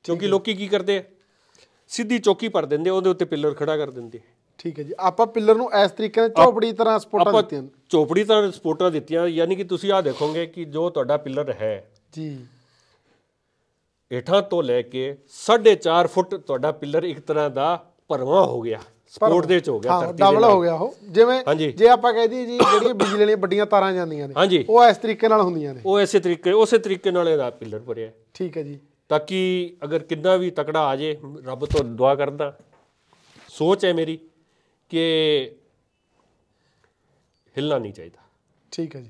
ਕਿਉਂਕਿ ਲੋਕੀ ਕੀ ਕਰਦੇ ਸਿੱਧੀ ਚੌਕੀ ਭਰ ਦਿੰਦੇ ਉਹਦੇ ਉੱਤੇ ਪਿੱਲਰ ਖੜਾ ਕਰ ਦਿੰਦੇ ਠੀਕ ਹੈ ਜੀ ਆਪਾਂ ਪਿੱਲਰ ਨੂੰ ਇਸ ਤਰੀਕੇ ਨਾਲ ਚੌਪੜੀ ਤਰ੍ਹਾਂ ਸਪੋਰਟਾਂ ਦਿੱਤੀਆਂ ਚੌਪੜੀ ਤਰ੍ਹਾਂ ਸਪੋਰਟਾਂ ਦਿੱਤੀਆਂ ਯਾਨੀ ਕਿ ਤੁਸੀਂ ਆ ਦੇਖੋਗੇ ਕਿ ਜੋ ਤੁਹਾਡਾ ਪਿੱਲਰ ਹੈ ਜੀ ਇਠਾ ਤੋਂ ਲੈ ਕੇ 4.5 ਫੁੱਟ ਤੁਹਾਡਾ ਪਿੱਲਰ ਇੱਕ ਤਰ੍ਹਾਂ ਦਾ ਪਰਵਾ ਹੋ ਗਿਆ ਸਪੋਰਟ ਦੇ ਚ ਹੋ ਗਿਆ ਧਰਤੀ ਡਬਲ ਹੋ ਗਿਆ ਉਹ ਜਿਵੇਂ ਜੇ ਆਪਾਂ ਕਹਿ ਦਈਏ ਜੀ ਜਿਹੜੀਆਂ ਬਿਜਲੀ ਵਾਲੀਆਂ ਵੱਡੀਆਂ ਤਾਰਾਂ ਜਾਂਦੀਆਂ ਨੇ ਉਹ ਇਸ ਤਰੀਕੇ ਨਾਲ ਹੁੰਦੀਆਂ ਨੇ ਉਹ ਇਸੇ ਤਰੀਕੇ ਉਸੇ ਤਰੀਕੇ ਨਾਲ ਇਹਦਾ ਪਿਲਰ ਭਰਿਆ ਠੀਕ ਹੈ ਜੀ ਤਾਂ ਕਿ ਅਗਰ ਕਿੰਨਾ ਵੀ ਤਕੜਾ ਆ ਜੇ ਰੱਬ ਤੋਂ ਦੁਆ ਕਰਦਾ ਸੋਚ ਹੈ ਮੇਰੀ ਕਿ ਹਿੱਲਣਾ ਨਹੀਂ ਚਾਹੀਦਾ ਠੀਕ ਹੈ ਜੀ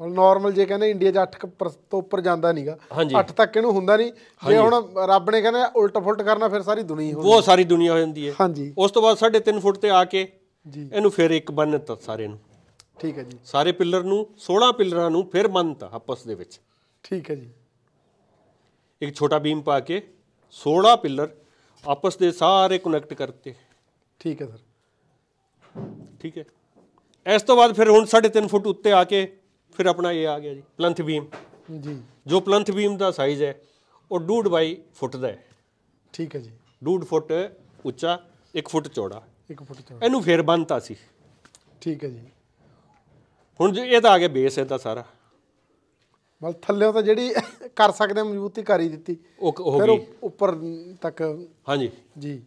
ਹੁਣ ਨਾਰਮਲ ਜੇ ਕਹਿੰਦੇ ਇੰਡੀਆ 'ਚ 8 ਤੋਂ ਉੱਪਰ ਜਾਂਦਾ ਨਹੀਂਗਾ 8 ਤੱਕ ਇਹਨੂੰ ਹੁੰਦਾ ਨਹੀਂ ਜੇ ਹੁਣ ਰੱਬ ਨੇ ਕਹਿੰਦਾ ਉਲਟ ਫੁਲਟ ਕਰਨਾ ਫਿਰ ਸਾਰੀ ਦੁਨੀਆ ਹੋ ਉਹ ਸਾਰੀ ਦੁਨੀਆ ਹੋ ਜਾਂਦੀ ਹੈ ਹਾਂਜੀ ਉਸ ਤੋਂ ਬਾਅਦ 3.5 ਫੁੱਟ ਤੇ ਆ ਕੇ ਜੀ ਇਹਨੂੰ ਫਿਰ ਇੱਕ ਬੰਨਤਾ ਸਾਰੇ ਨੂੰ ਠੀਕ ਹੈ ਜੀ ਸਾਰੇ ਪਿਲਰ ਨੂੰ 16 ਪਿਲਰਾਂ ਨੂੰ ਫਿਰ ਬੰਨਤਾ ਆਪਸ ਦੇ ਵਿੱਚ ਠੀਕ ਹੈ ਜੀ ਇੱਕ ਛੋਟਾ ਬੀਮ ਪਾ ਕੇ 16 ਪਿਲਰ ਆਪਸ ਦੇ ਸਾਰੇ ਕਨੈਕਟ ਕਰਤੇ ਠੀਕ ਹੈ ਸਰ ਠੀਕ ਹੈ ਇਸ ਤੋਂ ਬਾਅਦ ਫਿਰ ਹੁਣ 3.5 ਫੁੱਟ ਉੱਤੇ ਆ ਕੇ ਫਿਰ ਆਪਣਾ ਇਹ ਆ ਗਿਆ ਜੀ ਪਲੰਥ ਬੀਮ ਜੀ ਜੋ ਪਲੰਥ ਬੀਮ ਦਾ ਸਾਈਜ਼ ਹੈ ਉਹ ਡੂਡ ਬਾਈ ਫੁੱਟ ਦਾ ਹੈ ਠੀਕ ਹੈ ਜੀ ਡੂਡ ਫੁੱਟ ਉੱਚਾ 1 ਫੁੱਟ ਚੌੜਾ 1 ਫੁੱਟ ਚੌੜਾ ਇਹਨੂੰ ਫੇਰ ਬੰਨਤਾ ਸੀ ਠੀਕ ਹੈ ਜੀ ਹੁਣ ਜੇ ਇਹ ਤਾਂ ਆ ਗਿਆ ਬੇਸ ਇਹਦਾ ਸਾਰਾ ਮਤਲਬ ਥੱਲੇ ਤਾਂ ਜਿਹੜੀ ਕਰ ਸਕਦੇ ਮਜ਼ਬੂਤੀ ਕਰੀ ਦਿੱਤੀ ਉਹ ਫਿਰ ਉੱਪਰ ਤੱਕ ਹਾਂਜੀ ਜੀ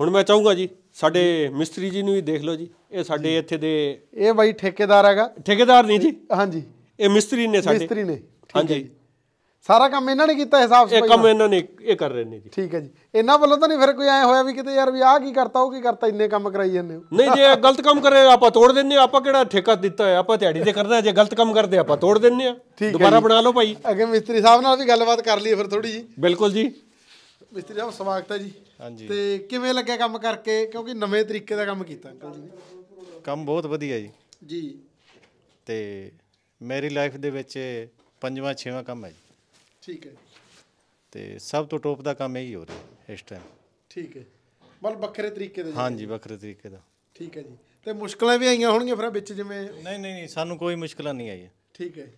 ਹੁਣ ਮੈਂ ਚਾਹੂੰਗਾ ਜੀ ਸਾਡੇ ਮਿਸਤਰੀ ਜੀ ਨੂੰ ਵੀ ਦੇਖ ਲਓ ਜੀ ਇਹ ਸਾਡੇ ਇੱਥੇ ਦੇ ਇਹ ਬਾਈ ਠੇਕੇਦਾਰ ਹੈਗਾ ਠੇਕੇਦਾਰ ਨਹੀਂ ਜੀ ਹਾਂਜੀ ਇਹ ਮਿਸਤਰੀ ਨੇ ਸਾਡੇ ਮਿਸਤਰੀ ਨੇ ਹਾਂਜੀ ਸਾਰਾ ਕੰਮ ਇਹਨਾਂ ਨੇ ਕੀਤਾ ਹਿਸਾਬ ਸਪਾਈ ਇਹ ਕੰਮ ਇਹਨਾਂ ਨੇ ਇਹ ਕਰ ਰਹੇ ਨੇ ਜੀ ਠੀਕ ਹੈ ਜੀ ਇਹਨਾਂ ਵੱਲੋਂ ਤਾਂ ਨਹੀਂ ਫਿਰ ਕੋਈ ਐ ਹੋਇਆ ਵੀ ਕਿਤੇ ਯਾਰ ਵੀ ਆਹ ਕੀ ਕਰਤਾ ਉਹ ਕੀ ਕਰਤਾ ਇੰਨੇ ਕੰਮ ਕਰਾਈ ਜਾਂਦੇ ਹੋ ਨਹੀਂ ਜੇ ਗਲਤ ਕੰਮ ਕਰੇ ਆਪਾਂ ਤੋੜ ਦਿੰਨੇ ਆਪਾਂ ਕਿਹੜਾ ਠੇਕਾ ਦਿੱਤਾ ਹੈ ਆਪਾਂ ਦਿਹਾੜੀ ਤੇ ਆ ਜੇ ਗਲਤ ਕੰਮ ਕਰਦੇ ਆਪਾਂ ਤੋੜ ਦਿੰਨੇ ਆ ਦੁਬਾਰਾ ਬਣਾ ਲਓ ਭਾਈ ਅਗੇ ਮਿਸਤਰੀ ਸਾਹਿਬ ਨਾਲ ਵੀ ਗੱਲਬਾਤ ਕਰ ਲਈਏ ਫਿਰ ਥੋੜੀ ਜੀ ਬਿਲਕੁਲ ਜੀ ਮਿਸਤਰੀ ਸਾਹਿਬ ਸਵਾਗਤ ਹੈ ਜੀ ਹਾਂਜੀ ਤੇ ਕਿਵੇਂ ਲੱਗਿਆ ਕੰਮ ਕਰਕੇ ਕਿਉਂਕਿ ਨਵੇਂ ਤਰੀਕੇ ਦਾ ਕੰਮ ਕੀਤਾ ਅੰਕਲ ਜੀ ਕੰਮ ਬਹੁਤ ਵਧੀਆ ਜੀ ਜੀ ਤੇ ਮੇਰੀ ਲਾਈਫ ਦੇ ਵਿੱਚ ਪੰਜਵਾਂ ਛੇਵਾਂ ਕੰਮ ਹੈ ਜੀ ਠੀਕ ਹੈ ਤੇ ਸਭ ਤੋਂ ਟੋਪ ਦਾ ਕੰਮ ਇਹੀ ਹੋ ਰਿਹਾ ਇਸ ਟਾਈਮ ਠੀਕ ਹੈ ਮਤਲਬ ਵੱਖਰੇ ਤਰੀਕੇ ਦਾ ਜੀ। ਹਾਂਜੀ ਵੱਖਰੇ ਤਰੀਕੇ ਦਾ ਠੀਕ ਹੈ ਜੀ ਤੇ ਮੁਸ਼ਕਲਾਂ ਵੀ ਆਈਆਂ ਹੋਣਗੀਆਂ ਫਿਰ ਵਿੱਚ ਜਿਵੇਂ ਨਹੀਂ ਨਹੀਂ ਨਹੀਂ ਸਾਨੂੰ ਕੋਈ ਮੁਸ਼ਕਲਾਂ ਨਹੀਂ ਆਈ ਠੀਕ ਹੈ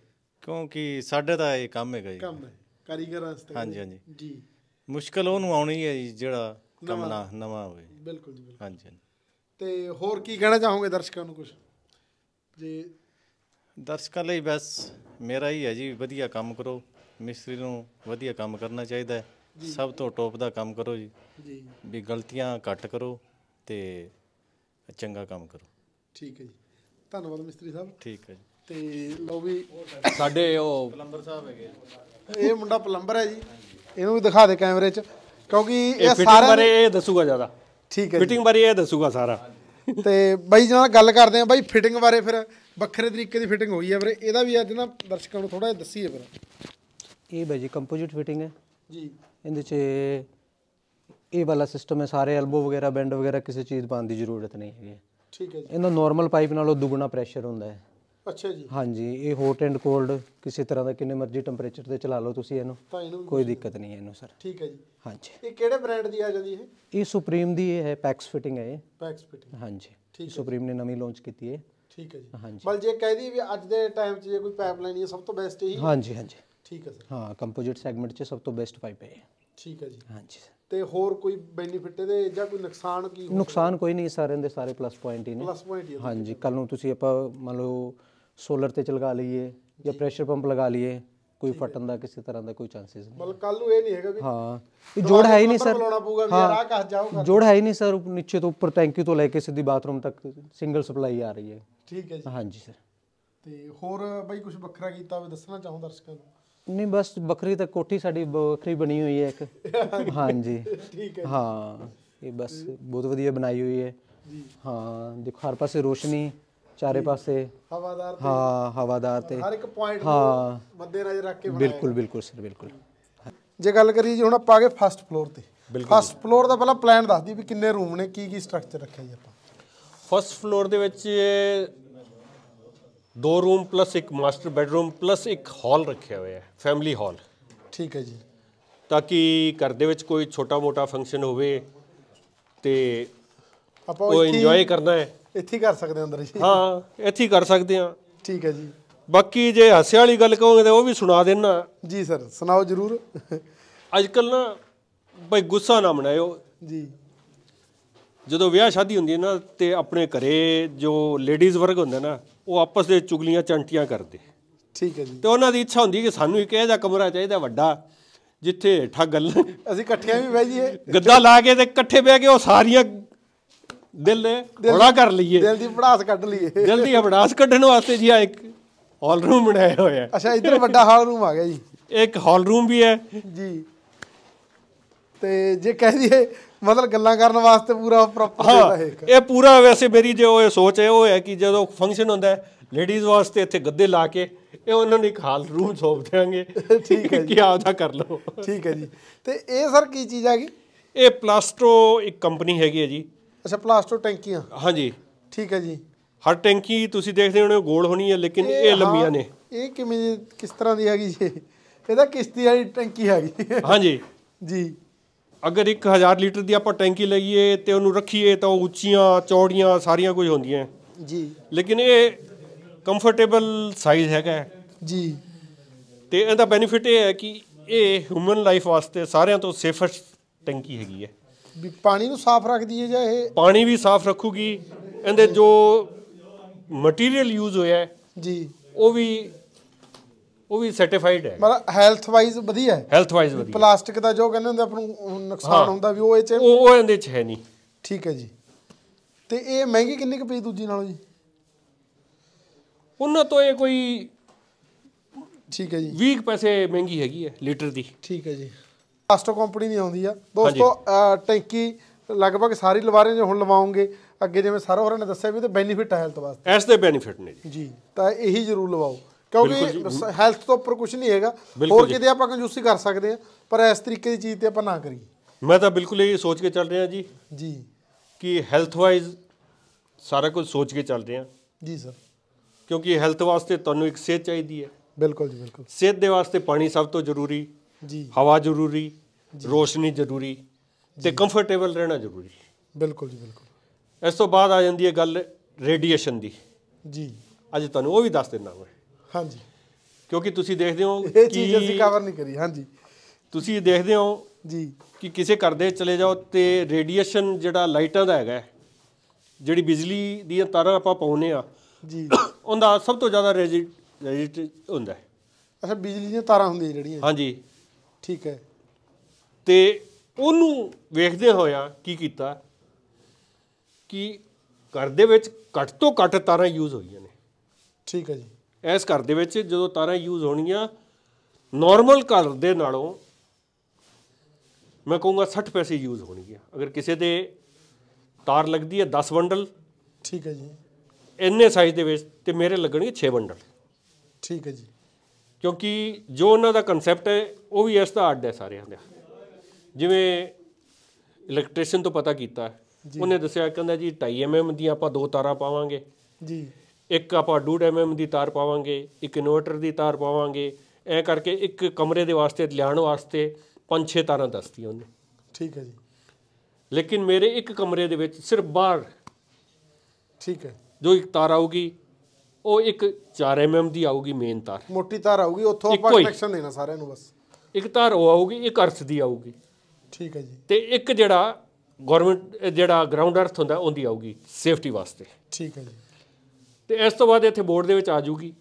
ਕਿਉਂਕਿ ਸਾਡੇ ਦਾ ਇਹ ਕੰਮ ਹੈਗਾ ਜੀ ਕੰਮ ਹੈ ਕਾਰੀਗਰਾਂ ਵਾਸਤੇ ਹਾਂਜੀ ਹਾਂਜੀ ਜੀ ਮੁਸ਼ਕਲ ਉਹਨੂੰ ਆਉਣੀ ਹੈ ਜੀ ਜਿਹੜਾ ਕੰਮ ਨਾ ਨਵਾਂ ਹੋਵੇ ਬਿਲਕੁਲ ਜੀ ਬਿਲਕੁਲ। ਹਾਂਜੀ ਹਾਂਜੀ ਤੇ ਹੋਰ ਕੀ ਕਹਿਣਾ ਚਾਹੋਗੇ ਦਰਸ਼ਕਾਂ ਨੂੰ ਕੁਝ ਜੇ ਦਰਸ਼ਕਾਂ ਲਈ ਬਸ ਮੇਰਾ ਹੀ ਹੈ ਜੀ ਵਧੀਆ ਕੰਮ ਕਰੋ ਮਿਸਤਰੀ ਨੂੰ ਵਧੀਆ ਕੰਮ ਕਰਨਾ ਚਾਹੀਦਾ ਹੈ ਸਭ ਤੋਂ ਟੋਪ ਦਾ ਕੰਮ ਕਰੋ ਜੀ ਜੀ ਵੀ ਗਲਤੀਆਂ ਘੱਟ ਕਰੋ ਤੇ ਚੰਗਾ ਕੰਮ ਕਰੋ ਠੀਕ ਹੈ ਜੀ ਧੰਨਵਾਦ ਮਿਸਤਰੀ ਸਾਹਿਬ ਠੀਕ ਹੈ ਜੀ ਤੇ ਲੋ ਵੀ ਸਾਡੇ ਉਹ ਪਲੰਬਰ ਸਾਹਿਬ ਹੈਗੇ ਇਹ ਮੁੰਡਾ ਪਲੰਬਰ ਹੈ ਜੀ ਇਹਨੂੰ ਵੀ ਦਿਖਾ ਦੇ ਕੈਮਰੇ 'ਚ ਕਿਉਂਕਿ ਇਹ ਸਾਰੇ ਇਹ ਦੱਸੂਗਾ ਜ਼ਿਆਦਾ ਠੀਕ ਹੈ ਫਿਟਿੰਗ ਬਾਰੇ ਇਹ ਦੱਸੂਗਾ ਸਾਰਾ ਤੇ ਬਾਈ ਜੀ ਨਾਲ ਗੱਲ ਕਰਦੇ ਆ ਬਾਈ ਫਿਟਿੰਗ ਬਾਰੇ ਫਿਰ ਵੱਖਰੇ ਤਰੀਕੇ ਦੀ ਫਿਟਿੰਗ ਹੋਈ ਹੈ ਵੀਰੇ ਇਹਦਾ ਵੀ ਅੱਜ ਨਾ ਦਰਸ਼ਕਾਂ ਨੂੰ ਥੋੜਾ ਜਿਹਾ ਦੱਸੀਏ ਫਿਰ ਇਹ ਬਾਈ ਜੀ ਕੰਪੋਜ਼ਿਟ ਫਿਟਿੰਗ ਹੈ ਜੀ ਇਹਦੇ 'ਚ ਇਹ ਵਾਲਾ ਸਿਸਟਮ ਹੈ ਸਾਰੇ ਐਲਬੋ ਵਗੈਰਾ ਬੈਂਡ ਵਗੈਰਾ ਕਿਸੇ ਚੀਜ਼ ਪਾਉਣ ਦੀ ਜ਼ਰੂਰਤ ਨਹੀਂ ਹੈਗੀ ਠੀਕ ਹੈ ਜੀ ਇਹਦਾ ਨਾਰਮਲ ਪਾਈਪ ਨਾਲੋਂ ਦੁੱਗਣਾ ਪ੍ਰੈਸ਼ਰ ਹੁੰਦਾ ਹੈ ਅੱਛਾ ਜੀ ਹਾਂਜੀ ਇਹ ਹੌਟ ਐਂਡ ਕੋਲਡ ਕਿਸੇ ਤਰ੍ਹਾਂ ਦਾ ਕਿੰਨੇ ਮਰਜ਼ੀ ਟੈਂਪਰੇਚਰ ਤੇ ਚਲਾ ਲਓ ਤੁਸੀਂ ਇਹਨੂੰ ਕੋਈ ਦਿੱਕਤ ਨਹੀਂ ਇਹਨੂੰ ਸਰ ਠੀਕ ਹੈ ਜੀ ਹਾਂਜੀ ਇਹ ਕਿਹੜੇ ਬ੍ਰਾਂਡ ਦੀ ਆ ਜਾਂਦੀ ਇਹ ਇਹ ਸੁਪਰੀਮ ਦੀ ਇਹ ਹੈ ਪੈਕਸ ਫਿਟਿੰਗ ਹੈ ਇਹ ਪੈਕਸ ਫਿਟਿੰਗ ਹਾਂਜੀ ਸੁਪਰੀਮ ਨੇ ਨਵੀਂ ਲਾਂਚ ਕੀਤੀ ਹੈ ਠੀਕ ਹੈ ਜੀ ਹਾਂਜੀ ਮਤਲਬ ਜੇ ਕਹਿ ਦੀ ਵੀ ਅੱਜ ਦੇ ਟਾਈਮ 'ਚ ਜੇ ਕੋਈ ਪਾਈਪ ਲਾਈਨ ਹੈ ਸਭ ਤੋਂ ਬੈਸਟ ਇਹੀ ਹਾਂਜੀ ਹਾਂਜੀ ਠੀਕ ਹੈ ਸਰ ਹਾਂ ਕੰਪੋਜ਼ਿਟ ਸੈਗਮੈਂਟ 'ਚ ਸਭ ਤੋਂ ਬੈਸਟ ਪਾਈਪ ਹੈ ਠੀਕ ਹੈ ਜੀ ਹਾਂਜੀ ਤੇ ਹੋਰ ਕੋਈ ਬੈਨੀਫਿਟ ਇਹਦੇ ਜਾਂ ਕੋਈ ਨੁਕਸਾਨ ਕੀ ਨੁਕਸਾਨ ਕੋਈ ਨਹੀਂ ਸਾਰੇ ਦੇ ਸਾਰੇ ਪਲੱਸ ਪੁਆਇੰਟ ਹੀ ਨੇ ਪਲੱਸ ਪੁਆਇੰਟ ਹੀ ਹਾਂਜੀ ਕੱਲ ਨੂੰ ਤੁਸੀਂ ਆਪਾਂ ਮੰਨ ਲਓ ਸੋਲਰ ਤੇ ਚਲਗਾ ਲਈਏ ਜਾਂ ਪ੍ਰੈਸ਼ਰ ਪੰਪ ਲਗਾ ਲਈਏ ਕੋਈ ਫਟਣ ਦਾ ਕਿਸੇ ਤਰ੍ਹਾਂ ਦਾ ਕੋਈ ਚਾਂਸਸ ਨਹੀਂ ਮਤਲਬ ਕੱਲ ਨੂੰ ਇਹ ਨਹੀਂ ਹੈਗਾ ਵੀ ਹਾਂ ਇਹ ਜੋੜ ਹੈ ਹੀ ਨਹੀਂ ਸਰ ਹਾਂ ਜਾਊਗਾ ਜੋੜ ਹੈ ਹੀ ਨਹੀਂ ਸਰ ਨੀਚੇ ਤੋਂ ਉੱਪਰ ਟੈਂਕੀ ਤੋਂ ਲੈ ਕੇ ਸਿੱਧੀ ਬਾਥਰੂਮ ਤੱਕ ਸਿੰਗਲ ਸਪਲਾਈ ਆ ਰਹੀ ਹੈ ਠੀਕ ਹੈ ਜੀ ਹਾਂਜੀ ਸਰ ਤੇ ਹੋਰ ਬਾਈ ਕੁਝ ਵੱਖਰਾ ਕੀਤਾ ਹੋਵੇ ਦੱਸਣਾ ਚਾਹੋ ਦਰਸ਼ਕਾਂ ਨੂੰ ਨਹੀਂ ਬਸ ਬੱਕਰੀ ਤਾਂ ਕੋਠੀ ਸਾਡੀ ਵੱਖਰੀ ਬਣੀ ਹੋਈ ਹੈ ਇੱਕ ਹਾਂਜੀ ਠੀਕ ਹੈ ਹਾਂ ਇਹ ਬਸ ਬਹੁਤ ਵਧੀਆ ਬਣਾਈ ਹੋਈ ਹੈ ਜੀ ਹਾਂ ਦੇਖੋ ਹਰ ਪਾਸੇ ਰੋਸ਼ਨੀ ਚਾਰੇ ਪਾਸੇ ਹਵਾਦਾਰ ਤੇ ਹਾਂ ਹਵਾਦਾਰ ਤੇ ਹਰ ਇੱਕ ਪੁਆਇੰਟ ਹਾਂ ਮੱਦੇ ਨਜ਼ਰ ਰੱਖ ਕੇ ਬਣਾਇਆ ਬਿਲਕੁਲ ਬਿਲਕੁਲ ਸਰ ਬਿਲਕੁਲ ਜੇ ਗੱਲ ਕਰੀ ਜੀ ਹੁਣ ਆਪਾਂ ਆ ਗਏ ਫਸਟ ਫਲੋਰ ਤੇ ਫਸਟ ਫਲੋਰ ਦਾ ਪਹਿਲਾਂ ਪਲਾਨ ਦੱਸ ਦੀ ਵੀ ਕਿੰਨੇ ਰੂਮ ਨੇ ਕੀ ਕੀ ਸਟਰਕਚਰ ਰੱਖਿਆ ਜੀ ਆਪਾਂ ਫਸਟ ਫਲੋਰ ਦੇ ਵਿੱਚ ਦੋ ਰੂਮ ਪਲੱਸ ਇੱਕ ਮਾਸਟਰ ਬੈਡਰੂਮ ਪਲੱਸ ਇੱਕ ਹਾਲ ਰੱਖਿਆ ਹੋਇਆ ਹੈ ਫੈਮਿਲੀ ਹਾਲ ਠੀਕ ਹੈ ਜੀ ਤਾਂ ਕਿ ਘਰ ਦੇ ਵਿੱਚ ਕੋਈ ਛੋਟਾ-ਮੋਟਾ ਫੰਕਸ਼ਨ ਹੋਵੇ ਤੇ ਆਪਾਂ ਉਹ ਇੰਜੋਏ ਕਰਨਾ ਹੈ ਇੱਥੇ ਹੀ ਕਰ ਸਕਦੇ ਅੰਦਰ ਜੀ ਹਾਂ ਇੱਥੇ ਹੀ ਕਰ ਸਕਦੇ ਆ ਠੀਕ ਹੈ ਜੀ ਬਾਕੀ ਜੇ ਹਾਸੇ ਵਾਲੀ ਗੱਲ ਕਹੋਗੇ ਤਾਂ ਉਹ ਵੀ ਸੁਣਾ ਦੇਣਾ ਜੀ ਸਰ ਸੁਣਾਓ ਜਰੂਰ ਅੱਜ ਕੱਲ ਨਾ ਬਈ ਗੁੱਸਾ ਨਾ ਮਨਾਇਓ ਜੀ ਜਦੋਂ ਵਿਆਹ ਸ਼ਾਦੀ ਹੁੰਦੀ ਹੈ ਨਾ ਤੇ ਆਪਣੇ ਘਰੇ ਜੋ ਲੇਡੀਜ਼ ਵਰਗ ਹੁੰਦੇ ਨਾ ਉਹ ਆਪਸ ਦੇ ਚੁਗਲੀਆਂ ਚੰਟੀਆਂ ਕਰਦੇ ਠੀਕ ਹੈ ਜੀ ਤੇ ਉਹਨਾਂ ਦੀ ਇੱਛਾ ਹੁੰਦੀ ਕਿ ਸਾਨੂੰ ਇੱਕ ਇਹਦਾ ਕਮਰਾ ਚਾਹੀਦਾ ਵੱਡਾ ਜਿੱਥੇ ਠਾ ਗੱਲ ਅਸੀਂ ਇਕੱਠਿਆਂ ਵੀ ਬਹਿ ਜੀਏ ਗੱਦਾ ਲਾ ਕੇ ਤੇ ਇਕੱਠੇ ਬਹਿ ਕੇ ਉਹ ਸਾਰੀਆਂ ਦਿਲ ਦੇ ਥੋੜਾ ਕਰ ਲਈਏ ਦਿਲ ਦੀ ਪੜਾਸ ਕੱਢ ਲਈਏ ਦਿਲ ਦੀ ਭੜਾਸ ਕੱਢਣ ਵਾਸਤੇ ਜੀ ਆ ਇੱਕ ਹਾਲ ਰੂਮ ਬਣਾਇਆ ਹੋਇਆ ਅੱਛਾ ਇੱਧਰ ਵੱਡਾ ਹਾਲ ਰੂਮ ਆ ਗਿਆ ਜੀ ਇੱਕ ਹਾਲ ਰੂਮ ਵੀ ਹੈ ਜੀ ਤੇ ਜੇ ਕਹਿ ਦਈਏ ਮਤਲਬ ਗੱਲਾਂ ਕਰਨ ਵਾਸਤੇ ਪੂਰਾ ਪ੍ਰੋਪਰ ਹੈ ਇਹ ਪੂਰਾ ਵੈਸੇ ਮੇਰੀ ਜੇ ਉਹ ਸੋਚ ਹੈ ਉਹ ਹੈ ਕਿ ਜਦੋਂ ਫੰਕਸ਼ਨ ਹੁੰਦਾ ਹੈ ਲੇਡੀਜ਼ ਵਾਸਤੇ ਇੱਥੇ ਗੱਦੇ ਲਾ ਕੇ ਇਹ ਉਹਨਾਂ ਨੂੰ ਇੱਕ ਹਾਲ ਰੂਮ ਸੌਂਪ ਦੇਵਾਂਗੇ ਠੀਕ ਹੈ ਜੀ ਕੀ ਆਪਦਾ ਕਰ ਲਓ ਠੀਕ ਹੈ ਜੀ ਤੇ ਇਹ ਸਰ ਕੀ ਚੀਜ਼ ਹੈਗੀ ਇਹ ਪਲਾਸਟੋ ਇੱਕ ਕੰਪਨੀ ਹੈਗੀ ਹੈ ਜੀ ਅੱਛਾ ਪਲਾਸਟੋ ਟੈਂਕੀਆਂ ਹਾਂਜੀ ਠੀਕ ਹੈ ਜੀ ਹਰ ਟੈਂਕੀ ਤੁਸੀਂ ਦੇਖਦੇ ਹੋ ਗੋਲ ਹੋਣੀ ਹੈ ਲੇਕਿਨ ਇਹ ਲੰਮੀਆਂ ਨੇ ਇਹ ਕਿਵੇਂ ਕਿਸ ਤਰ੍ਹਾਂ ਦੀ ਹੈਗੀ ਜੀ ਇਹਦਾ ਕਿਸ਼ਤੀ ਵਾਲੀ ਟੈਂਕੀ ਹੈਗੀ ਹਾਂਜੀ ਜੀ ਅਗਰ 1000 ਲੀਟਰ ਦੀ ਆਪਾਂ ਟੈਂਕੀ ਲਈਏ ਤੇ ਉਹਨੂੰ ਰੱਖੀਏ ਤਾਂ ਉਹ ਉੱਚੀਆਂ ਚੌੜੀਆਂ ਸਾਰੀਆਂ ਕੁਝ ਹੁੰਦੀਆਂ ਜੀ ਲੇਕਿਨ ਇਹ ਕੰਫਰਟੇਬਲ ਸਾਈਜ਼ ਹੈਗਾ ਜੀ ਤੇ ਇਹਦਾ ਬੈਨੀਫਿਟ ਇਹ ਹੈ ਕਿ ਇਹ ਹਿਊਮਨ ਲਾਈਫ ਵਾਸਤੇ ਸਾਰਿਆਂ ਤੋਂ ਸੇਫਸਟ ਟੈਂਕੀ ਹੈਗੀ ਹੈ ਵੀ ਪਾਣੀ ਨੂੰ ਸਾਫ਼ ਰੱਖਦੀ ਹੈ ਜਾਂ ਇਹ ਪਾਣੀ ਵੀ ਸਾਫ਼ ਰੱਖੂਗੀ ਇਹਦੇ ਜੋ ਮਟੀਰੀਅਲ ਯੂਜ਼ ਹੋਇਆ ਜੀ ਉਹ ਵੀ ਉਹ ਵੀ ਸਰਟੀਫਾਈਡ ਹੈ ਮਤਲਬ ਹੈਲਥ ਵਾਈਜ਼ ਵਧੀਆ ਹੈ ਹੈਲਥ ਵਾਈਜ਼ ਵਧੀਆ ਪਲਾਸਟਿਕ ਦਾ ਜੋ ਕਹਿੰਦੇ ਹੁੰਦੇ ਆਪ ਨੂੰ ਨੁਕਸਾਨ ਹੁੰਦਾ ਵੀ ਉਹ ਇਹ ਚ ਉਹ ਉਹ ਇਹਦੇ ਚ ਹੈ ਨਹੀਂ ਠੀਕ ਹੈ ਜੀ ਤੇ ਇਹ ਮਹਿੰਗੀ ਕਿੰਨੀ ਕੁ ਪਈ ਦੂਜੀ ਨਾਲੋਂ ਜੀ ਉਹਨਾਂ ਤੋਂ ਇਹ ਕੋਈ ਠੀਕ ਹੈ ਜੀ 20 ਪੈਸੇ ਮਹਿੰਗੀ ਹੈਗੀ ਹੈ ਲੀਟਰ ਦੀ ਠੀਕ ਹੈ ਜੀ ਆਸਟੋ ਕੰਪਨੀ ਦੀ ਆਉਂਦੀ ਆ ਦੋਸਤੋ ਟੈਂਕੀ ਲਗਭਗ ਸਾਰੀ ਲਵਾਰੇ ਜੇ ਹੁਣ ਲਵਾਉਂਗੇ ਅੱਗੇ ਜਿਵੇਂ ਸਾਰਾ ਹੋਰਾਂ ਨੇ ਦੱਸਿਆ ਵੀ ਤੇ ਬੈਨੀਫਿਟ ਹੈ ਹੈਲਥ ਵਾਸਤੇ ਇਸ ਦੇ ਬੈਨੀਫਿਟ ਨੇ ਜੀ ਤਾਂ ਇਹੀ ਜ਼ਰੂਰ ਲਵਾਓ ਕਿਉਂਕਿ ਹੈਲਥ ਤੋਂ ਉੱਪਰ ਕੁਝ ਨਹੀਂ ਹੈਗਾ ਹੋਰ ਕਿਤੇ ਆਪਾਂ ਕੰਜੂਸੀ ਕਰ ਸਕਦੇ ਆ ਪਰ ਇਸ ਤਰੀਕੇ ਦੀ ਚੀਜ਼ ਤੇ ਆਪਾਂ ਨਾ ਕਰੀਏ ਮੈਂ ਤਾਂ ਬਿਲਕੁਲ ਇਹ ਸੋਚ ਕੇ ਚੱਲ ਰਿਹਾ ਜੀ ਜੀ ਕਿ ਹੈਲਥ ਵਾਈਜ਼ ਸਾਰਾ ਕੁਝ ਸੋਚ ਕੇ ਚੱਲਦੇ ਆ ਜੀ ਸਰ ਕਿਉਂਕਿ ਹੈਲਥ ਵਾਸਤੇ ਤੁਹਾਨੂੰ ਇੱਕ ਸਿਹਤ ਚਾਹੀਦੀ ਹੈ ਬਿਲਕੁਲ ਜੀ ਬਿਲਕੁਲ ਸਿਹਤ ਦੇ ਵਾਸਤੇ ਪਾਣੀ ਸਭ ਤੋਂ ਜ਼ਰੂਰੀ ਜੀ ਹਵਾ ਜ਼ਰੂਰੀ ਰੋਸ਼ਨੀ ਜ਼ਰੂਰੀ ਤੇ ਕੰਫਰਟੇਬਲ ਰਹਿਣਾ ਜ਼ਰੂਰੀ ਬਿਲਕੁਲ ਜੀ ਬਿਲਕੁਲ ਇਸ ਤੋਂ ਬਾਅਦ ਆ ਜਾਂਦੀ ਹੈ ਗੱਲ ਰੇਡੀਏਸ਼ਨ ਦੀ ਜੀ ਅੱਜ ਤੁਹਾਨੂੰ ਉਹ ਵੀ ਦੱਸ ਦਿੰਦਾ ਮੈਂ ਹਾਂਜੀ ਕਿਉਂਕਿ ਤੁਸੀਂ ਦੇਖਦੇ ਹੋ ਇਹ ਚੀਜ਼ ਅਸੀਂ ਕਵਰ ਨਹੀਂ ਕਰੀ ਹਾਂਜੀ ਤੁਸੀਂ ਇਹ ਦੇਖਦੇ ਹੋ ਜੀ ਕਿ ਕਿਸੇ ਕਰਦੇ ਚਲੇ ਜਾਓ ਤੇ ਰੇਡੀਏਸ਼ਨ ਜਿਹੜਾ ਲਾਈਟਾਂ ਦਾ ਹੈਗਾ ਜਿਹੜੀ ਬਿਜਲੀ ਦੀਆਂ ਤਾਰਾਂ ਆਪਾਂ ਪਾਉਨੇ ਆ ਜੀ ਉਹਦਾ ਸਭ ਤੋਂ ਜ਼ਿਆਦਾ ਰੇਜਿਟ ਹੁੰਦਾ ਹੈ ਅੱਛਾ ਬਿਜਲੀ ਦੀਆਂ ਤਾਰਾਂ ਹੁੰਦੀਆਂ ਜਿਹੜੀਆਂ ਹਾਂਜੀ ਠੀਕ ਹੈ ਤੇ ਉਹਨੂੰ ਵੇਖਦੇ ਹੋਇਆ ਕੀ ਕੀਤਾ ਕਿ ਘਰ ਦੇ ਵਿੱਚ ਘੱਟ ਤੋਂ ਘੱਟ ਤਾਰਾਂ ਯੂਜ਼ ਹੋਈਆਂ ਨੇ ਠੀਕ ਹੈ ਜੀ ਇਸ ਘਰ ਦੇ ਵਿੱਚ ਜਦੋਂ ਤਾਰਾਂ ਯੂਜ਼ ਹੋਣੀਆਂ ਨਾਰਮਲ ਘਰ ਦੇ ਨਾਲੋਂ ਮੈਂ ਕਹੂੰਗਾ 60 ਪੈਸੇ ਯੂਜ਼ ਹੋਣਗੀਆਂ ਅਗਰ ਕਿਸੇ ਦੇ ਤਾਰ ਲੱਗਦੀ ਹੈ 10 ਬੰਡਲ ਠੀਕ ਹੈ ਜੀ ਇੰਨੇ ਸਾਈਜ਼ ਦੇ ਵਿੱਚ ਤੇ ਮੇਰੇ ਲੱਗਣਗੇ 6 ਬੰਡਲ ਠੀਕ ਹੈ ਜੀ ਕਿਉਂਕਿ ਜੋ ਉਹਨਾਂ ਦਾ ਕਨਸੈਪਟ ਹੈ ਉਹ ਵੀ ਇਸ ਦਾ ਅੱਡ ਹੈ ਸਾਰਿਆਂ ਦਾ ਜਿਵੇਂ ਇਲੈਕਟ੍ਰੀਸ਼ੀਅਨ ਤੋਂ ਪਤਾ ਕੀਤਾ ਉਹਨੇ ਦੱਸਿਆ ਕਹਿੰਦਾ ਜੀ 2.5 ਐਮਐਮ ਦੀ ਆਪਾਂ ਦੋ ਤਾਰਾਂ ਪਾਵਾਂਗੇ ਜੀ ਇੱਕ ਆਪਾਂ 2.5 ਐਮਐਮ ਦੀ ਤਾਰ ਪਾਵਾਂਗੇ ਇੱਕ ਇਨਵਰਟਰ ਦੀ ਤਾਰ ਪਾਵਾਂਗੇ ਐ ਕਰਕੇ ਇੱਕ ਕਮਰੇ ਦੇ ਵਾਸਤੇ ਲਿਆਉਣ ਵਾਸਤੇ 5-6 ਤਾਰਾਂ ਦੱਸਤੀ ਉਹਨੇ ਠੀਕ ਹੈ ਜੀ ਲੇਕਿਨ ਮੇਰੇ ਇੱਕ ਕਮਰੇ ਦੇ ਵਿੱਚ ਸਿਰਫ ਬਾਹਰ ਠੀਕ ਹੈ ਜੋ ਇੱਕ ਤਾਰ ਆਊਗੀ ਉਹ ਇੱਕ 4 ਐਮਐਮ ਦੀ ਆਊਗੀ ਮੇਨ ਤਾਰ ਮੋਟੀ ਤਾਰ ਆਊਗੀ ਉੱਥੋਂ ਆਪਾਂ ਕਨੈਕਸ਼ਨ ਦੇਣਾ ਸਾਰਿਆਂ ਨੂੰ ਬਸ ਇੱਕ ਤਾਰ ਉਹ ਆਊਗੀ ਇੱਕ ਅਰਥ ਦੀ ਆਊਗੀ ਠੀਕ ਹੈ ਜੀ ਤੇ ਇੱਕ ਜਿਹੜਾ ਗਵਰਨਮੈਂਟ ਜਿਹੜਾ ਗਰਾਊਂਡ ਅਰਥ ਹੁੰਦਾ ਉਹਦੀ ਆਊਗੀ ਸੇਫਟੀ ਵਾਸਤੇ ਠੀਕ ਹੈ ਜੀ ਤੇ ਇਸ ਤੋਂ ਬਾਅਦ ਇੱਥੇ ਬੋਰਡ ਦੇ ਵਿੱਚ ਆ ਜਾਊਗੀ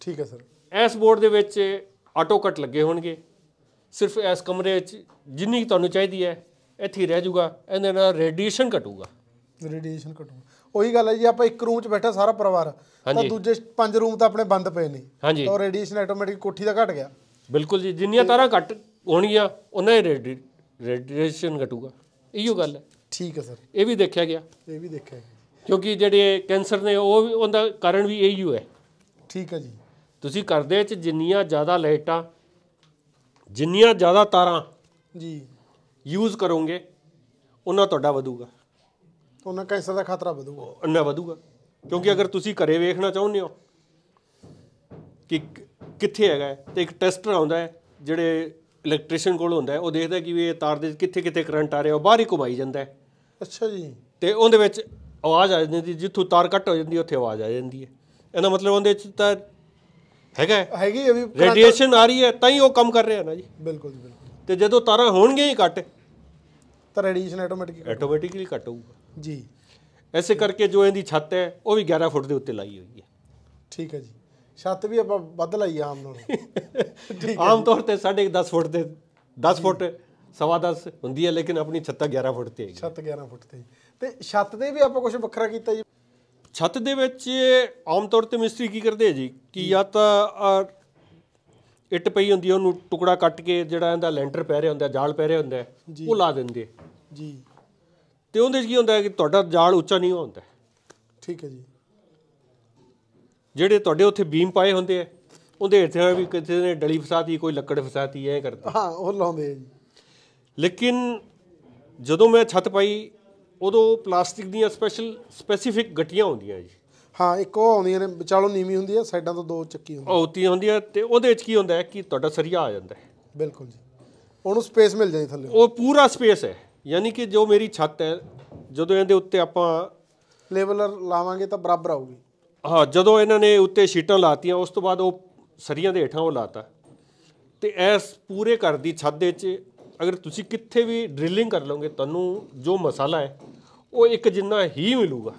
ਠੀਕ ਹੈ ਸਰ ਇਸ ਬੋਰਡ ਦੇ ਵਿੱਚ ਆਟੋ ਕਟ ਲੱਗੇ ਹੋਣਗੇ ਸਿਰਫ ਇਸ ਕਮਰੇ ਵਿੱਚ ਜਿੰਨੀ ਤੁਹਾਨੂੰ ਚਾਹੀਦੀ ਹੈ ਇੱਥੇ ਰਹਿ ਜਾਊਗਾ ਇਹਦੇ ਨਾਲ ਰੇਡੀਏਸ਼ਨ ਘਟੂਗਾ ਰੇਡੀਏਸ਼ਨ ਘਟੂਗਾ ਉਹੀ ਗੱਲ ਹੈ ਜੀ ਆਪਾਂ ਇੱਕ ਰੂਮ 'ਚ ਬੈਠਾ ਸਾਰਾ ਪਰਿਵਾਰ ਤਾਂ ਦੂਜੇ ਪੰਜ ਰੂਮ ਤਾਂ ਆਪਣੇ ਬੰਦ ਪਏ ਨੇ ਤਾਂ ਰੇਡੀਏਸ਼ਨ ਆਟੋਮੈਟਿਕ ਕੋਠੀ ਦਾ ਘਟ ਗਿਆ ਬਿਲਕੁਲ ਜੀ ਜਿੰਨੀਆਂ ਤਾਰਾਂ ਘਟ ਹੋਣਗੀਆਂ ਉਹਨਾਂ ਹੀ ਰੇਡੀਏਸ਼ਨ ਘਟੂਗਾ ਇਹੋ ਗੱਲ ਹੈ ਠੀਕ ਹੈ ਸਰ ਇਹ ਵੀ ਦੇਖਿਆ ਗਿਆ ਇਹ ਵੀ ਦੇਖਿਆ ਗਿਆ ਕਿਉਂਕਿ ਜਿਹੜੇ ਕੈਂਸਰ ਨੇ ਉਹ ਉਹਦਾ ਕਾਰਨ ਵੀ ਇਹੀ ਹੈ ਠੀਕ ਹੈ ਜੀ ਤੁਸੀਂ ਕਰਦੇ ਚ ਜਿੰਨੀਆਂ ਜ਼ਿਆਦਾ ਲਾਈਟਾਂ ਜਿੰਨੀਆਂ ਜ਼ਿਆਦਾ ਤਾਰਾਂ ਜੀ ਯੂਜ਼ ਕਰੋਗੇ ਉਹਨਾਂ ਤੁਹਾਡਾ ਵਧੂਗਾ ਉਹਨਾਂ ਕੈਂਸਰ ਦਾ ਖਤਰਾ ਵਧੂਗਾ ਉਹਨਾਂ ਵਧੂਗਾ ਕਿਉਂਕਿ ਅਗਰ ਤੁਸੀਂ ਘਰੇ ਵੇਖਣਾ ਚਾਹੁੰਦੇ ਹੋ ਕਿ ਕਿੱਥੇ ਹੈਗਾ ਤੇ ਇੱਕ ਟੈਸਟਰ ਆਉਂਦਾ ਹੈ ਜਿਹੜੇ ਇਲੈਕਟ੍ਰੀਸ਼ੀਅਨ ਕੋਲ ਹੁੰਦਾ ਉਹ ਦੇਖਦਾ ਕਿ ਵੀ ਇਹ ਤਾਰ ਦੇ ਕਿੱਥੇ ਕਿੱਥੇ ਕਰੰਟ ਆ ਰਿਹਾ ਉਹ ਬਾਹਰ ਹੀ ਘੁਮਾਈ ਜਾਂਦਾ ਅੱਛਾ ਜੀ ਤੇ ਉਹਦੇ ਵਿੱਚ ਆਵਾਜ਼ ਆ ਜਾਂਦੀ ਜਿੱਥੋਂ ਤਾਰ ਕੱਟ ਹੋ ਜਾਂਦੀ ਉੱਥੇ ਆਵਾਜ਼ ਆ ਜਾਂਦੀ ਹੈ ਇਹਦਾ ਮਤਲਬ ਉਹਦੇ ਚ ਤਾਂ ਹੈਗਾ ਹੈਗੀ ਅਭੀ ਰੇਡੀਏਸ਼ਨ ਆ ਰਹੀ ਹੈ ਤਾਂ ਹੀ ਉਹ ਕੰਮ ਕਰ ਰਿਹਾ ਨਾ ਜੀ ਬਿਲਕੁਲ ਜੀ ਬਿਲਕੁਲ ਤੇ ਜਦੋਂ ਤਾਰਾਂ ਹੋਣਗੀਆਂ ਹੀ ਕੱਟ ਤਾਂ ਰੇਡੀਏਸ਼ਨ ਆਟੋਮੈਟਿਕਲੀ ਆਟੋਮੈਟਿਕਲੀ ਕੱਟ ਹੋਊਗਾ ਜੀ ਐਸੇ ਕਰਕੇ ਜੋ ਇਹਦੀ ਛੱਤ ਹੈ ਉਹ ਵੀ 11 ਫੁੱਟ ਦੇ ਉੱਤੇ ਲਾਈ ਹੋਈ ਹੈ ਠੀਕ ਹੈ ਜੀ ਛੱਤ ਵੀ ਆਪਾਂ ਵੱਧ ਲਈ ਆਮ ਨਾਲ ਆਮ ਤੌਰ ਤੇ ਸਾਡੇ 10 ਫੁੱਟ ਦੇ 10 ਫੁੱਟ ਸਵਾ 10 ਹੁੰਦੀ ਹੈ ਲੇਕਿਨ ਆਪਣੀ ਛੱਤ 11 ਫੁੱਟ ਤੇ ਛੱਤ 11 ਫੁੱਟ ਤੇ ਤੇ ਛੱਤ ਦੇ ਵੀ ਆਪਾਂ ਕੁਝ ਵੱਖਰਾ ਕੀਤਾ ਜੀ ਛੱਤ ਦੇ ਵਿੱਚ ਆਮ ਤੌਰ ਤੇ ਮਿਸਤਰੀ ਕੀ ਕਰਦੇ ਹੈ ਜੀ ਕਿ ਜਾਂ ਤਾਂ ਇੱਟ ਪਈ ਹੁੰਦੀ ਹੈ ਉਹਨੂੰ ਟੁਕੜਾ ਕੱਟ ਕੇ ਜਿਹੜਾ ਇਹਦਾ ਲੈਂਟਰ ਪੈ ਰਿਹਾ ਹੁੰਦਾ ਜਾਲ ਪੈ ਰਿਹਾ ਹੁੰਦਾ ਉਹ ਲਾ ਦਿੰਦੇ ਜੀ ਤੇ ਉਹਦੇ ਵਿੱਚ ਕੀ ਹੁੰਦਾ ਕਿ ਤੁਹਾਡਾ ਜਾਲ ਉੱਚਾ ਨਹੀਂ ਹੁੰਦਾ ਠੀਕ ਹੈ ਜੀ ਜਿਹੜੇ ਤੁਹਾਡੇ ਉੱਥੇ ਬੀਮ ਪਾਏ ਹੁੰਦੇ ਆ ਉਹਦੇ ਇੱਥੇ ਵੀ ਕਿਸੇ ਨੇ ਡਲੀ ਫਸਾਤੀ ਕੋਈ ਲੱਕੜ ਫਸਾਤੀ ਐ ਕਰਦਾ ਹਾਂ ਉਹ ਲਾਉਂਦੇ ਆ ਜੀ ਲੇਕਿਨ ਜਦੋਂ ਮੈਂ ਛੱਤ ਪਾਈ ਉਦੋਂ ਪਲਾਸਟਿਕ ਦੀਆਂ ਸਪੈਸ਼ਲ ਸਪੈਸੀਫਿਕ ਗੱਟੀਆਂ ਹੁੰਦੀਆਂ ਜੀ ਹਾਂ ਇੱਕ ਉਹ ਆਉਂਦੀਆਂ ਨੇ ਵਿਚਾਲੋਂ ਨੀਵੀਂ ਹੁੰਦੀ ਆ ਸਾਈਡਾਂ ਤੋਂ ਦੋ ਚੱਕੀ ਹੁੰਦੀ ਉਹਤੀ ਹੁੰਦੀ ਆ ਤੇ ਉਹਦੇ ਵਿੱਚ ਕੀ ਹੁੰਦਾ ਹੈ ਕਿ ਤੁਹਾਡਾ ਸਰੀਆ ਆ ਜਾਂਦਾ ਹੈ ਬਿਲਕੁਲ ਜੀ ਉਹਨੂੰ ਸਪੇਸ ਮਿਲ ਜਾਂਦੀ ਥੱਲੇ ਉਹ ਪੂਰਾ ਸਪੇਸ ਹੈ ਯਾਨੀ ਕਿ ਜੋ ਮੇਰੀ ਛੱਤ ਹੈ ਜਦੋਂ ਇਹਦੇ ਉੱਤੇ ਆਪਾਂ ਲੇਵਲਰ ਲਾਵਾਂਗੇ ਤਾਂ ਬਰਾਬਰ ਆਊਗੀ ਹਾਂ ਜਦੋਂ ਇਹਨਾਂ ਨੇ ਉੱਤੇ ਸ਼ੀਟਾਂ ਲਾਤੀਆਂ ਉਸ ਤੋਂ ਬਾਅਦ ਉਹ ਸਰੀਆਂ ਦੇ ਹੇਠਾਂ ਉਹ ਲਾਤਾ ਤੇ ਇਸ ਪੂਰੇ ਘਰ ਦੀ ਛੱਤ ਦੇ 'ਚ ਅਗਰ ਤੁਸੀਂ ਕਿੱਥੇ ਵੀ ਡ੍ਰਿਲਿੰਗ ਕਰ ਲਓਗੇ ਤੁਹਾਨੂੰ ਜੋ ਮਸਾਲਾ ਹੈ ਉਹ ਇੱਕ ਜਿੰਨਾ ਹੀ ਮਿਲੂਗਾ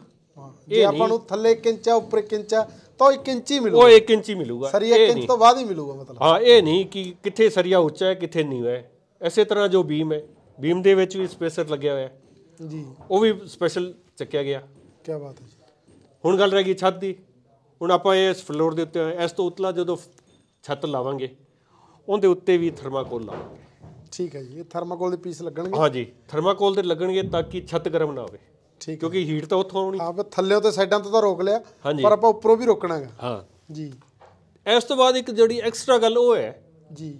ਜੇ ਆਪਾਂ ਨੂੰ ਥੱਲੇ ਕਿੰਚਾ ਉੱਪਰ ਕਿੰਚਾ ਤਾਂ 1 ਇੰਚ ਹੀ ਮਿਲੂਗਾ ਉਹ 1 ਇੰਚ ਹੀ ਮਿਲੂਗਾ ਸਰੀਆ ਕਿੰਚ ਤੋਂ ਬਾਅਦ ਹੀ ਮਿਲੂਗਾ ਮਤਲਬ ਹਾਂ ਇਹ ਨਹੀਂ ਕਿ ਕਿੱਥੇ ਸਰੀਆ ਉੱਚਾ ਹੈ ਕਿੱਥੇ ਨੀਵਾ ਹੈ ਐਸੇ ਤਰ੍ਹਾਂ ਜੋ ਬੀਮ ਹੈ ਬੀਮ ਦੇ ਵਿੱਚ ਵੀ ਸਪੇਸਰ ਲੱਗਿਆ ਹੋਇਆ ਹੈ ਜੀ ਉਹ ਵੀ ਸਪੈਸ਼ਲ ਚੱਕਿਆ ਗਿਆ ਕੀ ਬਾਤ ਹੈ ਹੁਣ ਗੱਲ ਰਹਿ ਗਈ ਛੱਤ ਦੀ ਹੁਣ ਆਪਾਂ ਇਸ ਫਲੋਰ ਦੇ ਉੱਤੇ ਇਸ ਤੋਂ ਉਤਲਾ ਜਦੋਂ ਛੱਤ ਲਾਵਾਂਗੇ ਉਹਦੇ ਉੱਤੇ ਵੀ ਥਰਮਾਕੋਲ ਲਾਵਾਂਗੇ ਠੀਕ ਹੈ ਜੀ ਇਹ ਥਰਮਾਕੋਲ ਦੇ ਪੀਸ ਲੱਗਣਗੇ ਹਾਂਜੀ ਥਰਮਾਕੋਲ ਦੇ ਲੱਗਣਗੇ ਤਾਂ ਕਿ ਛੱਤ ਗਰਮ ਨਾ ਹੋਵੇ ਠੀਕ ਕਿਉਂਕਿ ਹੀਟ ਤਾਂ ਉੱਥੋਂ ਆਉਣੀ ਆਪ ਥੱਲੇ ਤੇ ਸਾਈਡਾਂ ਤੋਂ ਤਾਂ ਰੋਕ ਲਿਆ ਪਰ ਆਪਾਂ ਉੱਪਰੋਂ ਵੀ ਰੋਕਣਾਗਾ ਹਾਂ ਜੀ ਇਸ ਤੋਂ ਬਾਅਦ ਇੱਕ ਜਿਹੜੀ ਐਕਸਟਰਾ ਗੱਲ ਉਹ ਹੈ ਜੀ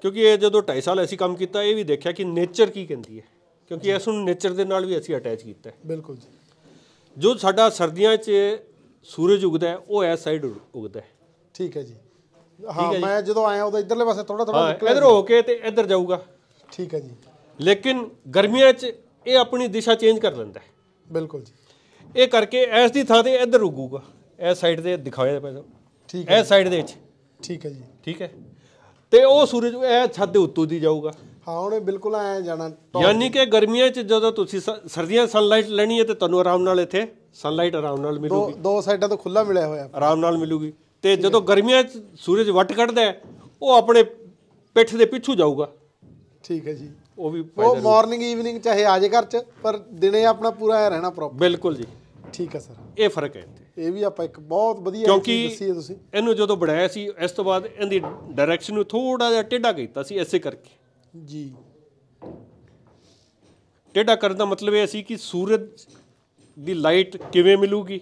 ਕਿਉਂਕਿ ਇਹ ਜਦੋਂ 2.5 ਸਾਲ ਅਸੀਂ ਕੰਮ ਕੀਤਾ ਇਹ ਵੀ ਦੇਖਿਆ ਕਿ ਨੇਚਰ ਕੀ ਕਹਿੰਦੀ ਹੈ ਕਿਉਂਕਿ ਇਸ ਨੂੰ ਨੇਚਰ ਦੇ ਨਾਲ ਵੀ ਅਸੀਂ ਅਟੈਚ ਕੀਤਾ ਹੈ ਬਿਲਕੁਲ ਜੀ ਜੋ ਸਾਡਾ ਸਰਦੀਆਂ 'ਚ ਸੂਰਜ ਉਗਦਾ ਉਹ ਇਸ ਸਾਈਡ ਉਗਦਾ ਠੀਕ ਹੈ ਜੀ ਹਾਂ ਮੈਂ ਜਦੋਂ ਆਇਆ ਉਹਦਾ ਇਧਰਲੇ ਪਾਸੇ ਥੋੜਾ ਥੋੜਾ ਇਧਰ ਹੋ ਕੇ ਤੇ ਇਧਰ ਜਾਊਗਾ ਠੀਕ ਹੈ ਜੀ ਲੇਕਿਨ ਗਰਮੀਆਂ 'ਚ ਇਹ ਆਪਣੀ ਦਿਸ਼ਾ ਚੇਂਜ ਕਰ ਲੈਂਦਾ ਹੈ ਬਿਲਕੁਲ ਜੀ ਇਹ ਕਰਕੇ ਇਸ ਦੀ ਥਾਂ ਤੇ ਇਧਰ ਉਗੂਗਾ ਇਸ ਸਾਈਡ ਤੇ ਦਿਖਾਇਆ ਪੈਸਾ ਠੀਕ ਹੈ ਇਸ ਸਾਈਡ ਦੇ ਵਿੱਚ ਠੀਕ ਹੈ ਜੀ ਠੀਕ ਹੈ ਤੇ ਉਹ ਸੂਰਜ ਇਹ ਛੱਤ ਦੇ ਉੱਤੋਂ ਦੀ ਜਾਊਗਾ ਹਾਂ ਉਹਨੇ ਬਿਲਕੁਲ ਆਇਆ ਜਾਣਾ ਯਾਨੀ ਕਿ ਗਰਮੀਆਂ 'ਚ ਜਦੋਂ ਤੁਸੀਂ ਸਰਦੀਆਂ ਸਨਲਾਈਟ ਲੈਣੀ ਹੈ ਤੇ ਤੁਹਾਨੂੰ ਆਰਾਮ ਨਾਲ ਇੱਥੇ ਸਨਲਾਈਟ ਆਰਾਮ ਨਾਲ ਮਿਲੂਗੀ ਦੋ ਸਾਈਡਾਂ ਤੋਂ ਖੁੱਲਾ ਮਿਲਿਆ ਹੋਇਆ ਆਰਾਮ ਨਾਲ ਮਿਲੂਗੀ ਤੇ ਜਦੋਂ ਗਰਮੀਆਂ 'ਚ ਸੂਰਜ ਵੱਟ ਕੱਢਦਾ ਉਹ ਆਪਣੇ ਪਿੱਠ ਦੇ ਪਿੱਛੂ ਜਾਊਗਾ ਠੀਕ ਹੈ ਜੀ ਉਹ ਵੀ ਉਹ ਮਾਰਨਿੰਗ ਈਵਨਿੰਗ ਚਾਹੇ ਆ ਜੇ ਘਰ 'ਚ ਪਰ ਦਿਨੇ ਆਪਣਾ ਪੂਰਾ ਰਹਿਣਾ ਪ੍ਰੋਪਰ ਬਿਲਕੁਲ ਜੀ ਠੀਕ ਹੈ ਸਰ ਇਹ ਫਰਕ ਹੈ ਇਹ ਵੀ ਆਪਾਂ ਇੱਕ ਬਹੁਤ ਵਧੀਆ ਕਿਉਂਕਿ ਤੁਸੀਂ ਇਹਨੂੰ ਜਦੋਂ ਬਣਾਇਆ ਸੀ ਇਸ ਤੋਂ ਬਾਅਦ ਇਹਦੀ ਡਾਇਰੈਕਸ਼ਨ ਨੂੰ ਥੋੜਾ ਜਿਹਾ ਟੇਢਾ ਕੀਤਾ ਸੀ ਐਸੇ ਕਰਕੇ ਜੀ ਟੇਡਾ ਕਰਨ ਦਾ ਮਤਲਬ ਇਹ ਸੀ ਕਿ ਸੂਰਜ ਦੀ ਲਾਈਟ ਕਿਵੇਂ ਮਿਲੂਗੀ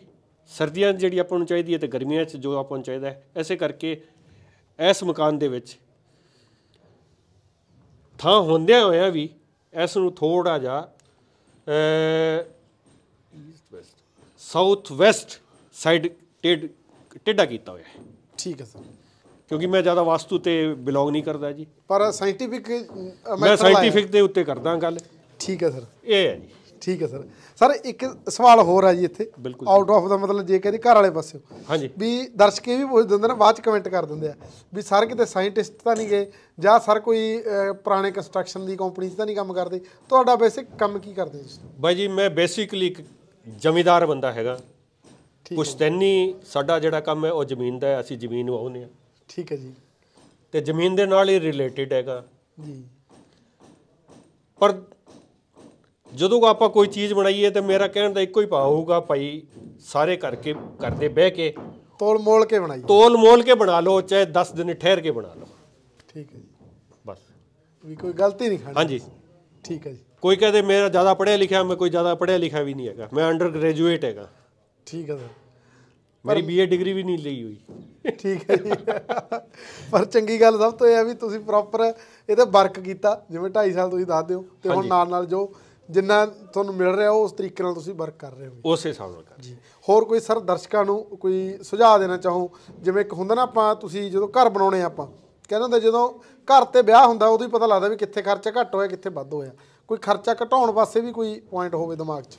ਸਰਦੀਆਂ ਜਿਹੜੀ ਆਪਾਂ ਨੂੰ ਚਾਹੀਦੀ ਹੈ ਤੇ ਗਰਮੀਆਂ 'ਚ ਜੋ ਆਪਾਂ ਨੂੰ ਚਾਹੀਦਾ ਹੈ ਐਸੇ ਕਰਕੇ ਇਸ ਮਕਾਨ ਦੇ ਵਿੱਚ ਥਾਂ ਹੁੰਦਿਆਂ ਹੋਇਆਂ ਵੀ ਇਸ ਨੂੰ ਥੋੜਾ ਜਿਹਾ east west south west side ਟੇਡ ਟੇਡਾ ਕੀਤਾ ਹੋਇਆ ਹੈ ਠੀਕ ਹੈ ਸਰ ਕਿਉਂਕਿ ਮੈਂ ਜ਼ਿਆਦਾ ਵਾਸਤੂ ਤੇ ਬਿਲੋਂਗ ਨਹੀਂ ਕਰਦਾ ਜੀ ਪਰ ਸਾਇੰਟੀਫਿਕ ਮੈਂ ਸਾਇੰਟੀਫਿਕ ਦੇ ਉੱਤੇ ਕਰਦਾ ਗੱਲ ਠੀਕ ਹੈ ਸਰ ਇਹ ਹੈ ਜੀ ਠੀਕ ਹੈ ਸਰ ਸਰ ਇੱਕ ਸਵਾਲ ਹੋਰ ਹੈ ਜੀ ਇੱਥੇ ਆਊਟ ਆਫ ਦਾ ਮਤਲਬ ਜੇ ਕਹਿੰਦੇ ਘਰ ਵਾਲੇ ਪਾਸਿਓ ਹਾਂਜੀ ਵੀ ਦਰਸ਼ਕ ਇਹ ਵੀ ਪੁੱਛ ਦਿੰਦੇ ਨੇ ਬਾਅਦ ਚ ਕਮੈਂਟ ਕਰ ਦਿੰਦੇ ਆ ਵੀ ਸਰ ਕਿਤੇ ਸਾਇੰਟਿਸਟ ਤਾਂ ਨਹੀਂ ਗਏ ਜਾਂ ਸਰ ਕੋਈ ਪੁਰਾਣੇ ਕੰਸਟਰਕਸ਼ਨ ਦੀ ਕੰਪਨੀ 'ਚ ਤਾਂ ਨਹੀਂ ਕੰਮ ਕਰਦੇ ਤੁਹਾਡਾ ਬੇਸਿਕ ਕੰਮ ਕੀ ਕਰਦੇ ਜੀ ਬਾਈ ਜੀ ਮੈਂ ਬੇਸਿਕਲੀ ਇੱਕ ਜ਼ਮੀਂਦਾਰ ਬੰਦਾ ਹੈਗਾ ਪੁਸ਼ਤੈਨੀ ਸਾਡਾ ਜਿਹੜਾ ਕੰਮ ਹੈ ਉਹ ਜ਼ਮੀਨ ਦਾ ਹੈ ਅਸੀਂ ਜ਼ਮੀਨ ਵਾਹੁੰਦੇ ਆ ਠੀਕ ਹੈ ਜੀ ਤੇ ਜ਼ਮੀਨ ਦੇ ਨਾਲ ਹੀ ਰਿਲੇਟਡ ਹੈਗਾ ਜੀ ਪਰ ਜਦੋਂ ਆਪਾਂ ਕੋਈ ਚੀਜ਼ ਬਣਾਈਏ ਤੇ ਮੇਰਾ ਕਹਿਣ ਦਾ ਇੱਕੋ ਹੀ ਭਾਅ ਹੋਊਗਾ ਭਾਈ ਸਾਰੇ ਕਰਕੇ ਕਰਦੇ ਬਹਿ ਕੇ ਤੋਲ ਮੋਲ ਕੇ ਬਣਾਈ ਤੋਲ ਮੋਲ ਕੇ ਬਣਾ ਲਓ ਚਾਹੇ 10 ਦਿਨ ਠਹਿਰ ਕੇ ਬਣਾ ਲਓ ਠੀਕ ਹੈ ਜੀ ਬਸ ਵੀ ਕੋਈ ਗਲਤੀ ਨਹੀਂ ਖਾਣੀ ਹਾਂਜੀ ਠੀਕ ਹੈ ਜੀ ਕੋਈ ਕਹਦੇ ਮੇਰਾ ਜ਼ਿਆਦਾ ਪੜ੍ਹਿਆ ਲਿਖਿਆ ਮੈਂ ਕੋਈ ਜ਼ਿਆਦਾ ਪੜ੍ਹਿਆ ਲਿਖਿਆ ਵੀ ਨਹੀਂ ਹੈਗਾ ਮੈਂ ਅੰਡਰ ਗ੍ਰੈਜੂਏਟ ਹੈਗਾ ਠੀਕ ਹੈ ਸਰ ਮੇਰੀ ਬੀਏ ਡਿਗਰੀ ਵੀ ਨਹੀਂ ਲਈ ਹੋਈ ਠੀਕ ਹੈ ਜੀ ਪਰ ਚੰਗੀ ਗੱਲ ਸਭ ਤੋਂ ਇਹ ਆ ਵੀ ਤੁਸੀਂ ਪ੍ਰੋਪਰ ਇਹਦੇ ਵਰਕ ਕੀਤਾ ਜਿਵੇਂ 2.5 ਸਾਲ ਤੁਸੀਂ ਦੱਸ ਦਿਓ ਤੇ ਹੁਣ ਨਾਲ ਨਾਲ ਜੋ ਜਿੰਨਾ ਤੁਹਾਨੂੰ ਮਿਲ ਰਿਹਾ ਉਸ ਤਰੀਕੇ ਨਾਲ ਤੁਸੀਂ ਵਰਕ ਕਰ ਰਹੇ ਹੋ ਉਸੇ ਹਿਸਾਬ ਨਾਲ ਜੀ ਹੋਰ ਕੋਈ ਸਰ ਦਰਸ਼ਕਾਂ ਨੂੰ ਕੋਈ ਸੁਝਾਅ ਦੇਣਾ ਚਾਹੋ ਜਿਵੇਂ ਇੱਕ ਹੁੰਦਾ ਨਾ ਆਪਾਂ ਤੁਸੀਂ ਜਦੋਂ ਘਰ ਬਣਾਉਣੇ ਆਪਾਂ ਕਹਿੰਦੇ ਹੁੰਦੇ ਜਦੋਂ ਘਰ ਤੇ ਵਿਆਹ ਹੁੰਦਾ ਉਦੋਂ ਹੀ ਪਤਾ ਲੱਗਦਾ ਵੀ ਕਿੱਥੇ ਖਰਚਾ ਘੱਟ ਹੋਇਆ ਕਿੱਥੇ ਵੱਧ ਹੋਇਆ ਕੋਈ ਖਰਚਾ ਘਟਾਉਣ ਵਾਸਤੇ ਵੀ ਕੋਈ ਪੁਆਇੰਟ ਹੋਵੇ ਦਿਮਾਗ 'ਚ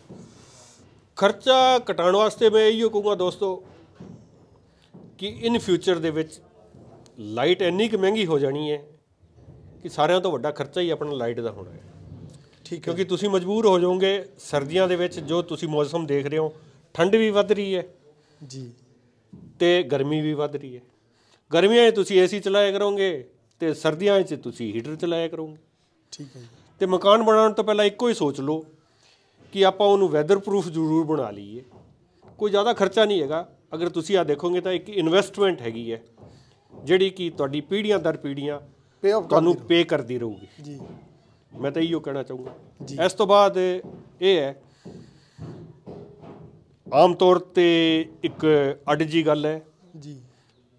ਖਰਚਾ ਘਟਾਉਣ ਵਾਸਤੇ ਮੈਂ ਇਹੀ ਕਹੂੰਗਾ ਦੋਸਤੋ ਕਿ ਇਨ ਫਿਊਚਰ ਦੇ ਵਿੱਚ ਲਾਈਟ ਇੰਨੀ ਕਿ ਮਹਿੰਗੀ ਹੋ ਜਾਣੀ ਹੈ ਕਿ ਸਾਰਿਆਂ ਤੋਂ ਵੱਡਾ ਖਰਚਾ ਹੀ ਆਪਣਾ ਲਾਈਟ ਦਾ ਹੋਣਾ ਹੈ ਠੀਕ ਕਿਉਂਕਿ ਤੁਸੀਂ ਮਜਬੂਰ ਹੋ ਜਾਓਗੇ ਸਰਦੀਆਂ ਦੇ ਵਿੱਚ ਜੋ ਤੁਸੀਂ ਮੌਸਮ ਦੇਖ ਰਹੇ ਹੋ ਠੰਡ ਵੀ ਵੱਧ ਰਹੀ ਹੈ ਜੀ ਤੇ ਗਰਮੀ ਵੀ ਵੱਧ ਰਹੀ ਹੈ ਗਰਮੀਆਂ 'ਚ ਤੁਸੀਂ ਏਸੀ ਚਲਾਇਆ ਕਰੋਗੇ ਤੇ ਸਰਦੀਆਂ 'ਚ ਤੁਸੀਂ ਹੀਟਰ ਚਲਾਇਆ ਕਰੋਗੇ ਠੀਕ ਹੈ ਜੀ ਤੇ ਮਕਾਨ ਬਣਾਉਣ ਤੋਂ ਪਹਿਲਾਂ ਇੱਕੋ ਹੀ ਸੋਚ ਲਓ ਕਿ ਆਪਾਂ ਉਹਨੂੰ ਵੈਦਰ ਪ੍ਰੂਫ ਜ਼ਰੂਰ ਬਣਾ ਲਈਏ ਕੋਈ ਜ਼ਿਆਦਾ ਖਰਚਾ ਨਹੀਂ ਹੈਗਾ ਅਗਰ ਤੁਸੀਂ ਆ ਦੇਖੋਗੇ ਤਾਂ ਇੱਕ ਇਨਵੈਸਟਮੈਂਟ ਹੈਗੀ ਹੈ ਜਿਹੜੀ ਕਿ ਤੁਹਾਡੀ ਪੀੜ੍ਹੀਆਂ ਦਰ ਪੀੜ੍ਹੀਆਂ ਤੁਹਾਨੂੰ ਪੇ ਕਰਦੀ ਰਹੂਗੀ ਜੀ ਮੈਂ ਤਾਂ ਇਹੋ ਕਹਿਣਾ ਚਾਹੂੰਗਾ ਇਸ ਤੋਂ ਬਾਅਦ ਇਹ ਹੈ ਆਮ ਤੌਰ ਤੇ ਇੱਕ ਅੱਡ ਜੀ ਗੱਲ ਹੈ ਜੀ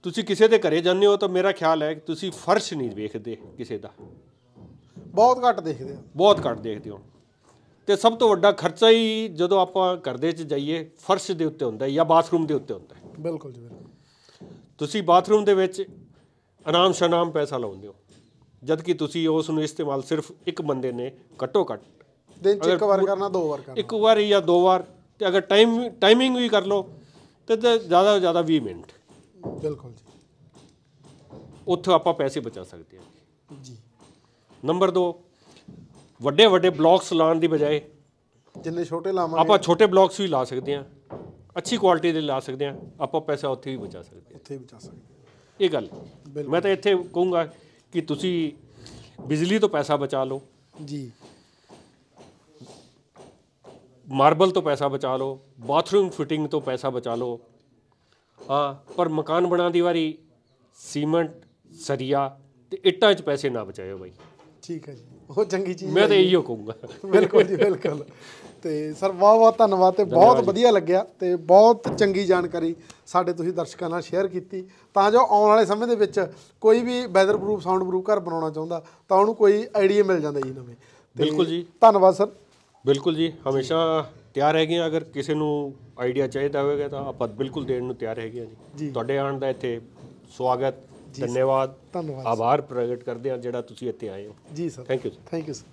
ਤੁਸੀਂ ਕਿਸੇ ਦੇ ਘਰੇ ਜਾਂਦੇ ਹੋ ਤਾਂ ਮੇਰਾ ਖਿਆਲ ਹੈ ਕਿ ਤੁਸੀਂ ਫਰਸ਼ ਨਹੀਂ ਵੇਖਦੇ ਕਿਸੇ ਦਾ ਬਹੁਤ ਘੱਟ ਦੇਖਦੇ ਹੋ ਬਹੁਤ ਘੱਟ ਦੇਖਦੇ ਹੋ ਤੇ ਸਭ ਤੋਂ ਵੱਡਾ ਖਰਚਾ ਹੀ ਜਦੋਂ ਆਪਾਂ ਘਰ ਦੇ ਵਿੱਚ ਜਾਈਏ ਫਰਸ਼ ਦੇ ਉੱਤੇ ਹੁੰਦਾ ਜਾਂ ਬਾਥਰੂਮ ਦੇ ਉੱਤੇ ਹੁੰਦਾ ਬਿਲਕੁਲ ਜੀ ਬਿਲਕੁਲ ਤੁਸੀਂ ਬਾਥਰੂਮ ਦੇ ਵਿੱਚ ਆਰਾਮ ਸ਼ਨਾਮ ਪੈਸਾ ਲਾਉਂਦੇ ਹੋ ਜਦ ਕਿ ਤੁਸੀਂ ਉਸ ਨੂੰ ਇਸਤੇਮਾਲ ਸਿਰਫ ਇੱਕ ਬੰਦੇ ਨੇ ਘੱਟੋ ਘੱਟ ਦਿਨ ਚ ਇੱਕ ਵਾਰ ਕਰਨਾ ਦੋ ਵਾਰ ਕਰਨਾ ਇੱਕ ਵਾਰ ਜਾਂ ਦੋ ਵਾਰ ਤੇ ਅਗਰ ਟਾਈਮ ਟਾਈਮਿੰਗ ਵੀ ਕਰ ਲਓ ਤੇ ਜ਼ਿਆਦਾ ਤੋਂ ਜ਼ਿਆਦਾ 20 ਮਿੰਟ ਬਿਲਕੁਲ ਜੀ ਉੱਥੇ ਆਪਾਂ ਪੈਸੇ ਬਚਾ ਸਕਦੇ ਹਾਂ ਜੀ ਨੰਬਰ 2 ਵੱਡੇ ਵੱਡੇ ਬਲੌਕਸ ਲਾਣ ਦੀ ਬਜਾਏ ਜਿੰਨੇ ਛੋਟੇ ਲਾਵਾਂਗੇ ਆਪਾਂ ਛੋਟੇ ਬਲੌਕਸ ਵੀ ਲਾ ਸਕਦੇ ਹਾਂ ਅੱਛੀ ਕੁਆਲਿਟੀ ਦੇ ਲਾ ਸਕਦੇ ਹਾਂ ਆਪਾਂ ਪੈਸਾ ਉੱਥੇ ਵੀ ਬਚਾ ਸਕਦੇ ਹਾਂ ਉੱਥੇ ਵੀ ਬਚਾ ਸਕਦੇ ਇਹ ਗੱਲ ਮੈਂ ਤਾਂ ਇੱਥੇ ਕਹੂੰਗਾ ਕਿ ਤੁਸੀਂ ਬਿਜਲੀ ਤੋਂ ਪੈਸਾ ਬਚਾ ਲਓ ਜੀ ਮਾਰਬਲ ਤੋਂ ਪੈਸਾ ਬਚਾ ਲਓ ਬਾਥਰੂਮ ਫਿਟਿੰਗ ਤੋਂ ਪੈਸਾ ਬਚਾ ਲਓ ਆ ਪਰ ਮਕਾਨ ਬਣਾਉਣ ਦੀ ਵਾਰੀ ਸੀਮੈਂਟ ਸਰੀਆ ਤੇ ਇੱਟਾਂ 'ਚ ਪੈਸੇ ਨਾ ਬਚਾਇਓ ਬਾਈ ਠੀਕ ਹੈ ਜੀ ਉਹ ਚੰਗੀ ਚੀਜ਼ ਮੈਂ ਤਾਂ ਇਹੀਓ ਕਹੂੰਗਾ ਬਿਲਕੁਲ ਜੀ ਬਿਲਕੁਲ ਤੇ ਸਰ ਬਹੁਤ ਬਹੁਤ ਧੰਨਵਾਦ ਤੇ ਬਹੁਤ ਵਧੀਆ ਲੱਗਿਆ ਤੇ ਬਹੁਤ ਚੰਗੀ ਜਾਣਕਾਰੀ ਸਾਡੇ ਤੁਸੀਂ ਦਰਸ਼ਕਾਂ ਨਾਲ ਸ਼ੇਅਰ ਕੀਤੀ ਤਾਂ ਜੋ ਆਉਣ ਵਾਲੇ ਸਮੇਂ ਦੇ ਵਿੱਚ ਕੋਈ ਵੀ ਵੈਦਰ ਪ੍ਰੂਫ ਸਾਊਂਡ ਪ੍ਰੂਫ ਘਰ ਬਣਾਉਣਾ ਚਾਹੁੰਦਾ ਤਾਂ ਉਹਨੂੰ ਕੋਈ ਆਈਡੀਆ ਮਿਲ ਜਾਂਦਾ ਜੀ ਨਵੇਂ ਬਿਲਕੁਲ ਜੀ ਧੰਨਵਾਦ ਸਰ ਬਿਲਕੁਲ ਜੀ ਹਮੇਸ਼ਾ ਤਿਆਰ ਹੈਗੇ ਆ ਅਗਰ ਕਿਸੇ ਨੂੰ ਆਈਡੀਆ ਚਾਹੀਦਾ ਹੋਵੇਗਾ ਤਾਂ ਆਪਾਂ ਬਿਲਕੁਲ ਦੇਣ ਨੂੰ ਤਿਆਰ ਹੈਗੇ ਆ ਜੀ ਤੁਹਾਡੇ ਆਣ ਦਾ ਇੱਥੇ ਸਵਾਗਤ ਧੰਨਵਾਦ ਧੰਨਵਾਦ ਆਭਾਰ ਪ੍ਰਗਟ ਕਰਦੇ ਹਾਂ ਜਿਹੜਾ ਤੁਸੀਂ ਇੱਥੇ ਆਏ ਹੋ ਜੀ sir thank you thank you sir